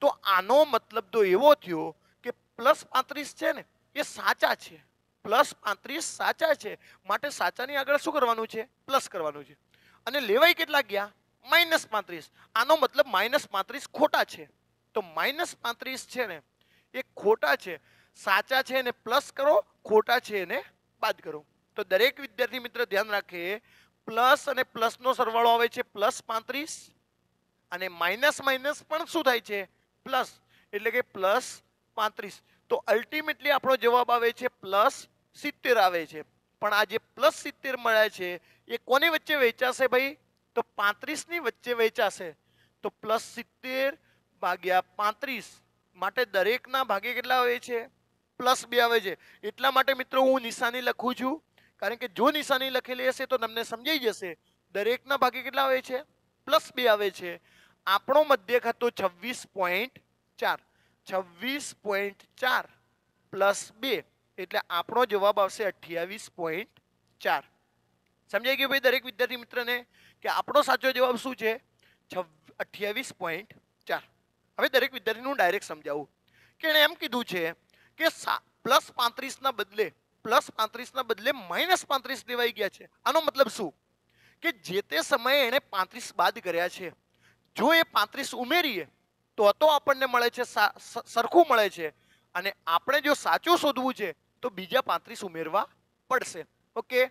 તો આનો મતલબ તો એવો થયો પ્લસ પાંત્રીસ છે ને એ સાચા છે પ્લસ પાંત્રીસ સાચા છે માટે સાચાની આગળ શું કરવાનું છે પ્લસ કરવાનું છે અને લેવાય કેટલા ગયા માઇનસ પાંત્રીસ આનો મતલબ માઇનસ પાંત્રીસ ખોટા છે તો માઇનસ પાંત્રીસ છે ને એ ખોટા છે સાચા છે એને પ્લસ કરો ખોટા છે એને બાદ કરો તો દરેક વિદ્યાર્થી મિત્ર ધ્યાન રાખે પ્લસ અને પ્લસનો સરવાળો આવે છે પ્લસ પાંત્રીસ અને માઇનસ માઇનસ પણ શું થાય છે પ્લસ એટલે કે પ્લસ પાંત્રીસ તો અલ્ટિમેટલી આપણો જવાબ આવે છે પ્લસ સિત્તેર આવે છે પણ આ જે પ્લસ સિત્તેર મળ્યા છે એ કોની વચ્ચે વેચાશે ભાઈ તો પાંત્રીસની વચ્ચે વેચાશે તો પ્લસ સિત્તેર ભાગ્યા પાંત્રીસ માટે દરેકના ભાગે કેટલા આવે છે પ્લસ બે આવે છે એટલા માટે મિત્રો હું નિશાની લખું છું કારણ કે જો નિશાની લખેલી હશે તો તમને સમજાઈ જશે દરેકના ભાગે કેટલા આવે છે પ્લસ બે આવે છે આપણો મધ્યક હતો છવ્વીસ પોઈન્ટ ચાર છવ્વીસ પોઈન્ટ ચાર પ્લસ બે એટલે આપણો જવાબ આવશે અઠ્યાવીસ પોઈન્ટ ચાર સમજાઈ ગયું ભાઈ દરેક વિદ્યાર્થી મિત્રને કે આપણો સાચો જવાબ શું છે છવ અઠ્યાવીસ પોઈન્ટ ચાર હવે દરેક વિદ્યાર્થીનું ડાયરેક્ટ સમજાવું કે એણે એમ કીધું છે કે પ્લસ પાંત્રીસના બદલે પ્લસ પાંત્રીસના બદલે માઇનસ પાંત્રીસ લેવાઈ ગયા છે આનો મતલબ શું કે જે તે સમયે એણે પાંત્રીસ બાદ કર્યા છે જો એ પાંત્રીસ ઉમેરીએ તો તો આપણને મળે છે સરખું મળે છે અને આપણે જો સાચું શોધવું છે તો બીજા પાંત્રીસ ઉમેરવા પડશે ઓકે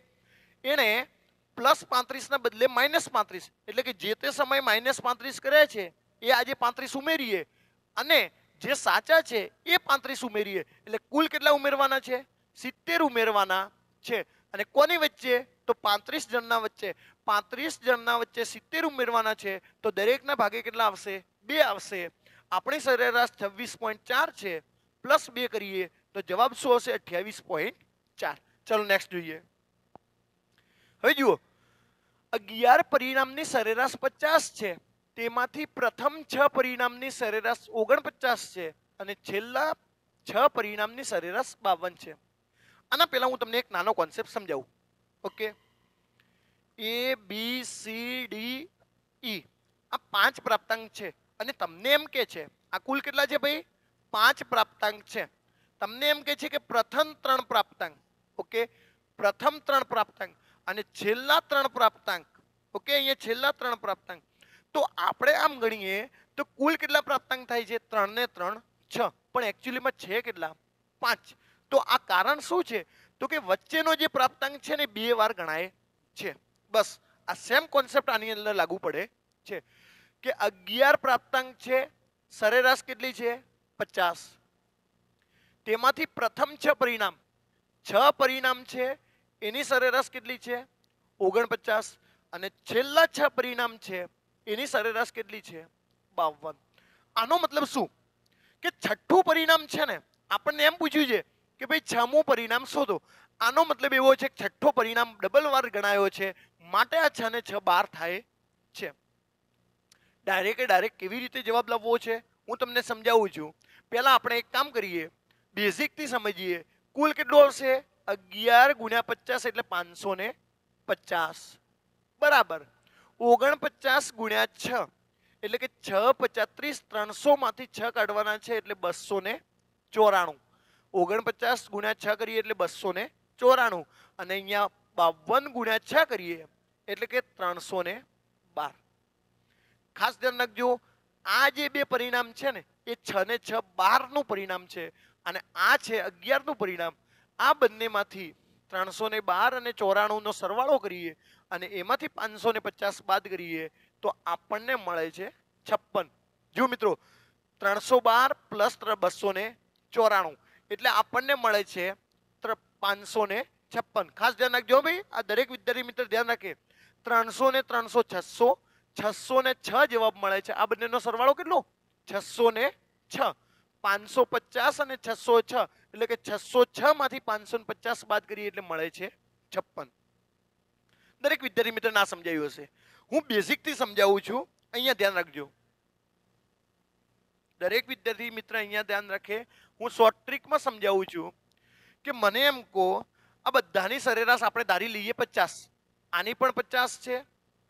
એણે પ્લસ પાંત્રીસના બદલે માઇનસ પાંત્રીસ એટલે કે જે તે સમયે માઇનસ પાંત્રીસ કર્યા છે એ આજે પાંત્રીસ ઉમેરીએ અને જે સાચા છે એ પાંત્રીસ ઉમેરીએ એટલે કુલ કેટલા ઉમેરવાના છે સિત્તેર ઉમેરવાના છે અને કોની વચ્ચે તો પાંત્રીસ જણના વચ્ચે પાંત્રીસ જણના વચ્ચે સિત્તેર ઉમેરવાના છે તો દરેકના ભાગે કેટલા આવશે બે આવશે આપણી સરેરાશ છવ્વીસ પોઈન્ટ ચાર છે પ્લસ બે કરીએ તો જવાબ શું હશે અઠ્યાવીસ પોઈન્ટ ચાર ચાલો નેક્સ્ટ જોઈએ હવે જુઓ અગિયાર પરિણામની સરેરાશ પચાસ છે તેમાંથી પ્રથમ છ પરિણામની સરેરાશ ઓગણપચાસ છે અને છેલ્લા છ પરિણામની સરેરાશ બાવન છે આના પહેલાં હું તમને એક નાનો કોન્સેપ્ટ સમજાવું okay A B C D E આ પાંચ પ્રાપ્તાંક છે અને તમને એમ કે છે આ કુલ કેટલા છે ભાઈ પાંચ પ્રાપ્તાંક છે તમને એમ કે છે કે પ્રથમ ત્રણ પ્રાપ્તાંક ઓકે પ્રથમ ત્રણ પ્રાપ્તાંક અને છેલ્લા ત્રણ પ્રાપ્તાંક ઓકે અહીંયા છેલ્લા ત્રણ પ્રાપ્તાંક તો આપણે આમ ગણીએ તો કુલ કેટલા પ્રાપ્તાંક થાય છે ત્રણ ને ત્રણ છ પણ એકચ્યુઅલીમાં છે કેટલા પાંચ તો આ કારણ શું છે તો કે વચ્ચેનો જે પ્રાપ્તાંક છે ને બે વાર ગણાય છે બસ આ સેમ કોન્સેપ્ટ આની અંદર લાગુ પડે છે કે અગિયાર પ્રાપ્તાંક છે સરેરાશ કેટલી છે પચાસ તેમાંથી પ્રથમ છ પરિણામ છ પરિણામ છે એની સરેરાશ કેટલી છે ઓગણપચાસ અને છેલ્લા છ પરિણામ છે એની સરેરાશ કેટલી છે બાવન આનો મતલબ શું કે છઠ્ઠું પરિણામ છે ને આપણને એમ પૂછ્યું છે કે ભાઈ છમું પરિણામ શોધો આનો મતલબ એવો છે કે છઠ્ઠો પરિણામ ડબલ વાર ગણાયો છે માટે આ છ ને છ બાર થાય છે ડાયરેક્ટે ડાયરેક્ટ કેવી રીતે જવાબ લાવવો છે હું તમને સમજાવું છું પહેલાં આપણે એક કામ કરીએ બેઝિકથી સમજીએ કુલ કેટલો હશે અગિયાર ગુણ્યા પચાસ એટલે પાંચસો ને પચાસ બરાબર ઓગણપચાસ ગુણ્યા છ એટલે કે છ પચાત્રીસ ત્રણસોમાંથી છ કાઢવાના છે એટલે બસો ને ચોરાણું ઓગણપચાસ ગુણ્યા છ કરીએ એટલે બસો ને ચોરાણું અને અહીંયા બાવન ગુણ્યા છ કરીએ એટલે કે ત્રણસો ને બાર ખાસ ધ્યાન રાખજો આ જે બે પરિણામ છે ને એ છ ને છ બારનું પરિણામ છે અને આ છે અગિયારનું પરિણામ આ બંનેમાંથી ત્રણસો ને બાર અને ચોરાણુંનો સરવાળો કરીએ અને એમાંથી પાંચસો ને પચાસ બાદ કરીએ તો આપણને મળે છે છપ્પન જુઓ મિત્રો ત્રણસો બાર પ્લસ બસો ને ચોરાણું એટલે આપણને મળે છે પાંચસો ને છપ્પન ખાસ ધ્યાન રાખજો ભાઈ આ દરેક વિદ્યાર્થી મિત્ર ધ્યાન રાખે ત્રણસો ને ત્રણસો છસો છસો ને છ જવાબ મળે છે આ બંનેનો સરવાળો કેટલો છસો ને છ પાંચસો પચાસ અને છસો છ એટલે કે છસો છ માંથી પાંચસો પચાસ બાદ કરીએ એટલે મળે છે છપ્પન દરેક વિદ્યાર્થી મિત્ર ના સમજાયું હશે હું બેઝિકથી સમજાવું છું અહીંયા ધ્યાન રાખજો દરેક વિદ્યાર્થી મિત્ર અહીંયા ધ્યાન રાખે હું શોર્ટ ટ્રીકમાં સમજાવું છું કે મને એમ કહો આ બધાની સરેરાશ આપણે ધારી લઈએ પચાસ આની પણ પચાસ છે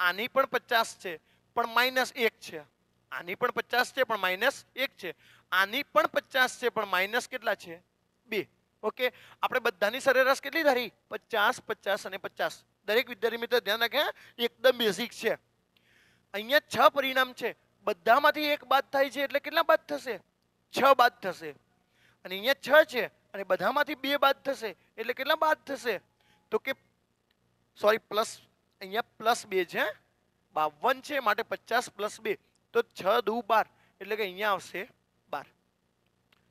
આની પણ પચાસ છે પણ માઇનસ એક છે આની પણ પચાસ છે પણ માઇનસ એક છે આની પણ પચાસ છે પણ માઇનસ કેટલા છે બે ઓકે આપણે બધાની સરેરાશ કેટલી ધારી પચાસ પચાસ અને પચાસ દરેક વિદ્યાર્થી મિત્ર ધ્યાન રાખ્યા એકદમ બેઝિક છે અહીંયા છ પરિણામ છે બધામાંથી એક બાદ થાય છે એટલે કેટલા બાદ થશે છ બાદ થશે અને અહીંયા છ છે અને બધામાંથી બે બાદ થશે એટલે કેટલા બાદ થશે તો કે સોરી પ્લસ અહીંયા પ્લસ બે છે બાવન છે માટે પચાસ પ્લસ બે તો છ દુ બાર એટલે કે અહીંયા આવશે બાર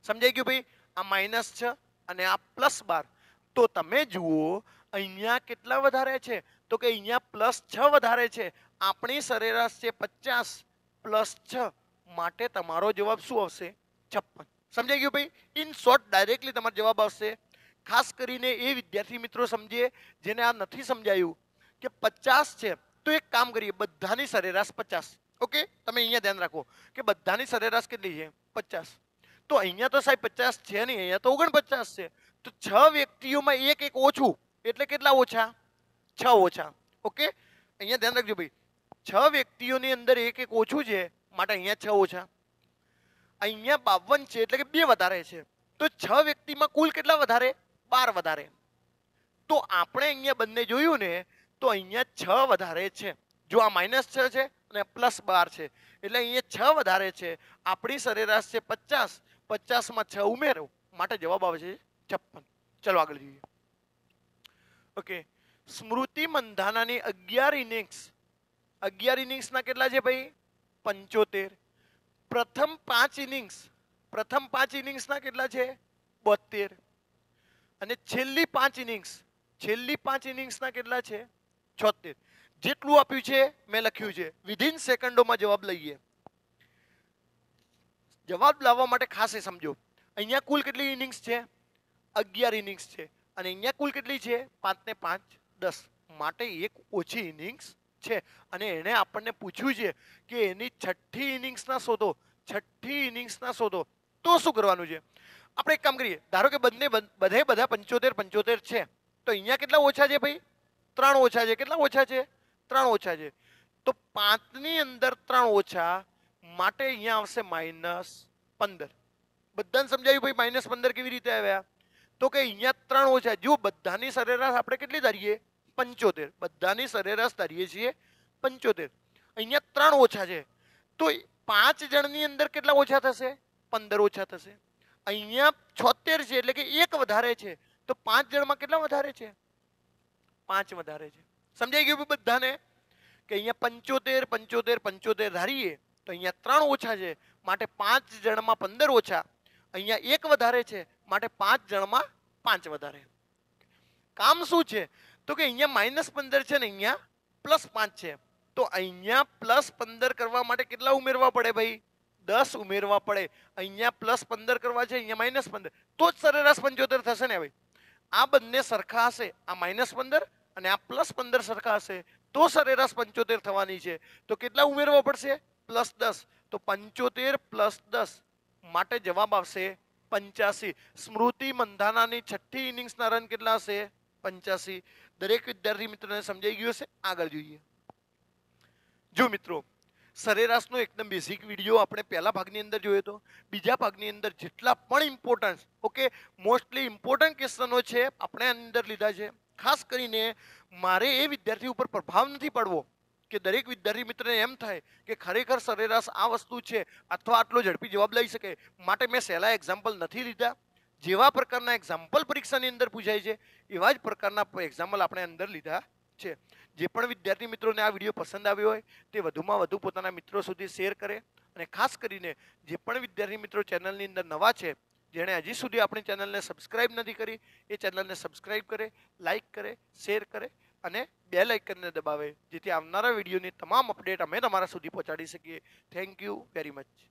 સમજાઈ ગયું ભાઈ આ માઇનસ છ અને આ પ્લસ બાર તો તમે જુઓ અહીંયા કેટલા વધારે છે તો કે અહીંયા પ્લસ છ વધારે છે આપણી સરેરાશ છે પચાસ પ્લસ છ માટે તમારો જવાબ શું આવશે છપ્પન સમજાઈ ગયું ભાઈ ઇન શોર્ટ ડાયરેક્ટલી તમારો જવાબ આવશે ખાસ કરીને એ વિદ્યાર્થી મિત્રો સમજીએ જેને આ નથી સમજાયું કે પચાસ છે તો એક કામ કરીએ બધાની સરેરાશ પચાસ ઓકે તમે અહીંયા ધ્યાન રાખો કે બધાની સરેરાશ કેટલી છે પચાસ તો અહીંયા તો સાહેબ પચાસ છે નહીં અહીંયા તો ઓગણપચાસ છે તો છ વ્યક્તિઓમાં એક એક ઓછું એટલે કેટલા ઓછા છ ઓછા ઓકે અહીંયા ધ્યાન રાખજો ભાઈ છ વ્યક્તિઓની અંદર એક એક ઓછું છે માટે અહીંયા છ ઓછા અહીંયા બાવન છે એટલે કે બે વધારે છે તો છ વ્યક્તિમાં કુલ કેટલા વધારે બાર વધારે તો આપણે અહીંયા બંને જોયું ને તો અહીંયા છ વધારે છે જો આ માઇનસ છ છે અને પ્લસ બાર છે એટલે અહીંયા છ વધારે છે આપણી સરેરાશ છે પચાસ પચાસમાં છ ઉમેરો માટે જવાબ આવે છે છપ્પન ચલો આગળ જોઈએ ઓકે સ્મૃતિ મંધાનાની અગિયાર ઇનિંગ્સ અગિયાર ઇનિંગ્સના કેટલા છે ભાઈ પંચોતેર પ્રથમ પાંચ ઇનિંગ્સ પ્રથમ પાંચ ઇનિંગ્સના કેટલા છે બોતેર અને છેલ્લી પાંચ ઇનિંગ્સ છેલ્લી પાંચ ઇનિંગ્સના કેટલા છે છોતેર જેટલું આપ્યું છે મેં લખ્યું છે વિધિન સેકન્ડોમાં જવાબ લઈએ જવાબ લાવવા માટે ખાસ એ સમજો અહીંયા કુલ કેટલી ઇનિંગ્સ છે અગિયાર ઇનિંગ્સ છે અને અહીંયા કુલ કેટલી છે પાંચ ને પાંચ દસ માટે એક ઓછી ઇનિંગ્સ છે અને એણે આપણને પૂછ્યું છે કે એની છઠ્ઠી ઇનિંગ્સના શોધો છઠ્ઠી ઇનિંગ્સના શોધો તો શું કરવાનું છે આપણે એક કામ કરીએ ધારો કે બંને બધે બધા પંચોતેર પંચોતેર છે તો અહીંયા કેટલા ઓછા છે ભાઈ ત્રણ ઓછા છે કેટલા ઓછા છે ત્રણ ઓછા છે તો પાંચની અંદર ત્રણ ઓછા માટે અહીંયા આવશે માઇનસ પંદર બધાને સમજાયું ભાઈ માઇનસ પંદર કેવી રીતે આવ્યા તો કે અહીંયા ત્રણ ઓછા જુઓ બધાની સરેરાશ આપણે કેટલી ધારીએ પંચોતેર બધાની સરેરાશ ધારીએ છીએ પંચોતેર અહીંયા ત્રણ ઓછા છે તો પાંચ જણની અંદર કેટલા ઓછા થશે પંદર ઓછા થશે અહીંયા છોતેર છે એટલે કે એક વધારે છે તો પાંચ જણમાં કેટલા વધારે છે પાંચ વધારે છે સમજાઈ ગયું બધાને કે અહીંયા પંચોતેર પંચોતેર પંચોતેર ધારીએ તો અહીંયા ત્રણ ઓછા છે માટે પાંચ જણમાં પંદર ઓછા અહીંયા એક વધારે છે માટે પાંચ જણમાં પાંચ વધારે કામ શું છે તો કે અહીંયા માઇનસ પંદર છે ને અહીંયા પ્લસ પાંચ છે તો અહીંયા પ્લસ પંદર કરવા માટે કેટલા ઉમેરવા પડે ભાઈ દસ ઉમેરવા પડે અહીંયા પ્લસ પંદર કરવા છે અહીંયા માઇનસ પંદર તો જ સરેરાશ પંચોતેર થશે ને ભાઈ આ બંને સરખા હશે આ માઇનસ પંદર અને આ પ્લસ પંદર સરખા હશે તો સરેરાશ પંચોતેર થવાની છે તો કેટલા ઉમેરવા પડશે પ્લસ દસ તો પંચોતેર પ્લસ દસ માટે જવાબ આવશે પંચ્યાસી સ્મૃતિ મંધાનાની છઠ્ઠી ઇનિંગ્સના રન કેટલા હશે પંચ્યાસી દરેક વિદ્યાર્થી મિત્રોને સમજાઈ ગયું હશે આગળ જોઈએ જો મિત્રો સરેરાશનો એકદમ બેઝિક વિડીયો આપણે પહેલા ભાગની અંદર જોયો હતો બીજા ભાગની અંદર જેટલા પણ ઇમ્પોર્ટન્સ ઓકે મોસ્ટલી ઇમ્પોર્ટન્ટ ક્વેશ્ચનો છે આપણે અંદર લીધા છે ખાસ કરીને મારે એ વિદ્યાર્થી ઉપર પ્રભાવ નથી પડવો કે દરેક વિદ્યાર્થી મિત્રને એમ થાય કે ખરેખર સરેરાશ આ વસ્તુ છે અથવા આટલો ઝડપી જવાબ લઈ શકે માટે મેં સહેલા એક્ઝામ્પલ નથી લીધા જેવા પ્રકારના એક્ઝામ્પલ પરીક્ષાની અંદર પૂછાય છે એવા જ પ્રકારના એક્ઝામ્પલ આપણે અંદર લીધા છે જે પણ વિદ્યાર્થી મિત્રોને આ વિડીયો પસંદ આવ્યો હોય તે વધુમાં વધુ પોતાના મિત્રો સુધી શેર કરે અને ખાસ કરીને જે પણ વિદ્યાર્થી મિત્રો ચેનલની અંદર નવા છે જેણે હજી સુધી આપણી ચેનલને સબસ્ક્રાઇબ નથી કરી એ ચેનલને સબસ્ક્રાઇબ કરે લાઇક કરે શેર કરે અને બે લાઇકનને દબાવે જેથી આવનારા વિડીયોની તમામ અપડેટ અમે તમારા સુધી પહોંચાડી શકીએ થેન્ક યુ વેરી મચ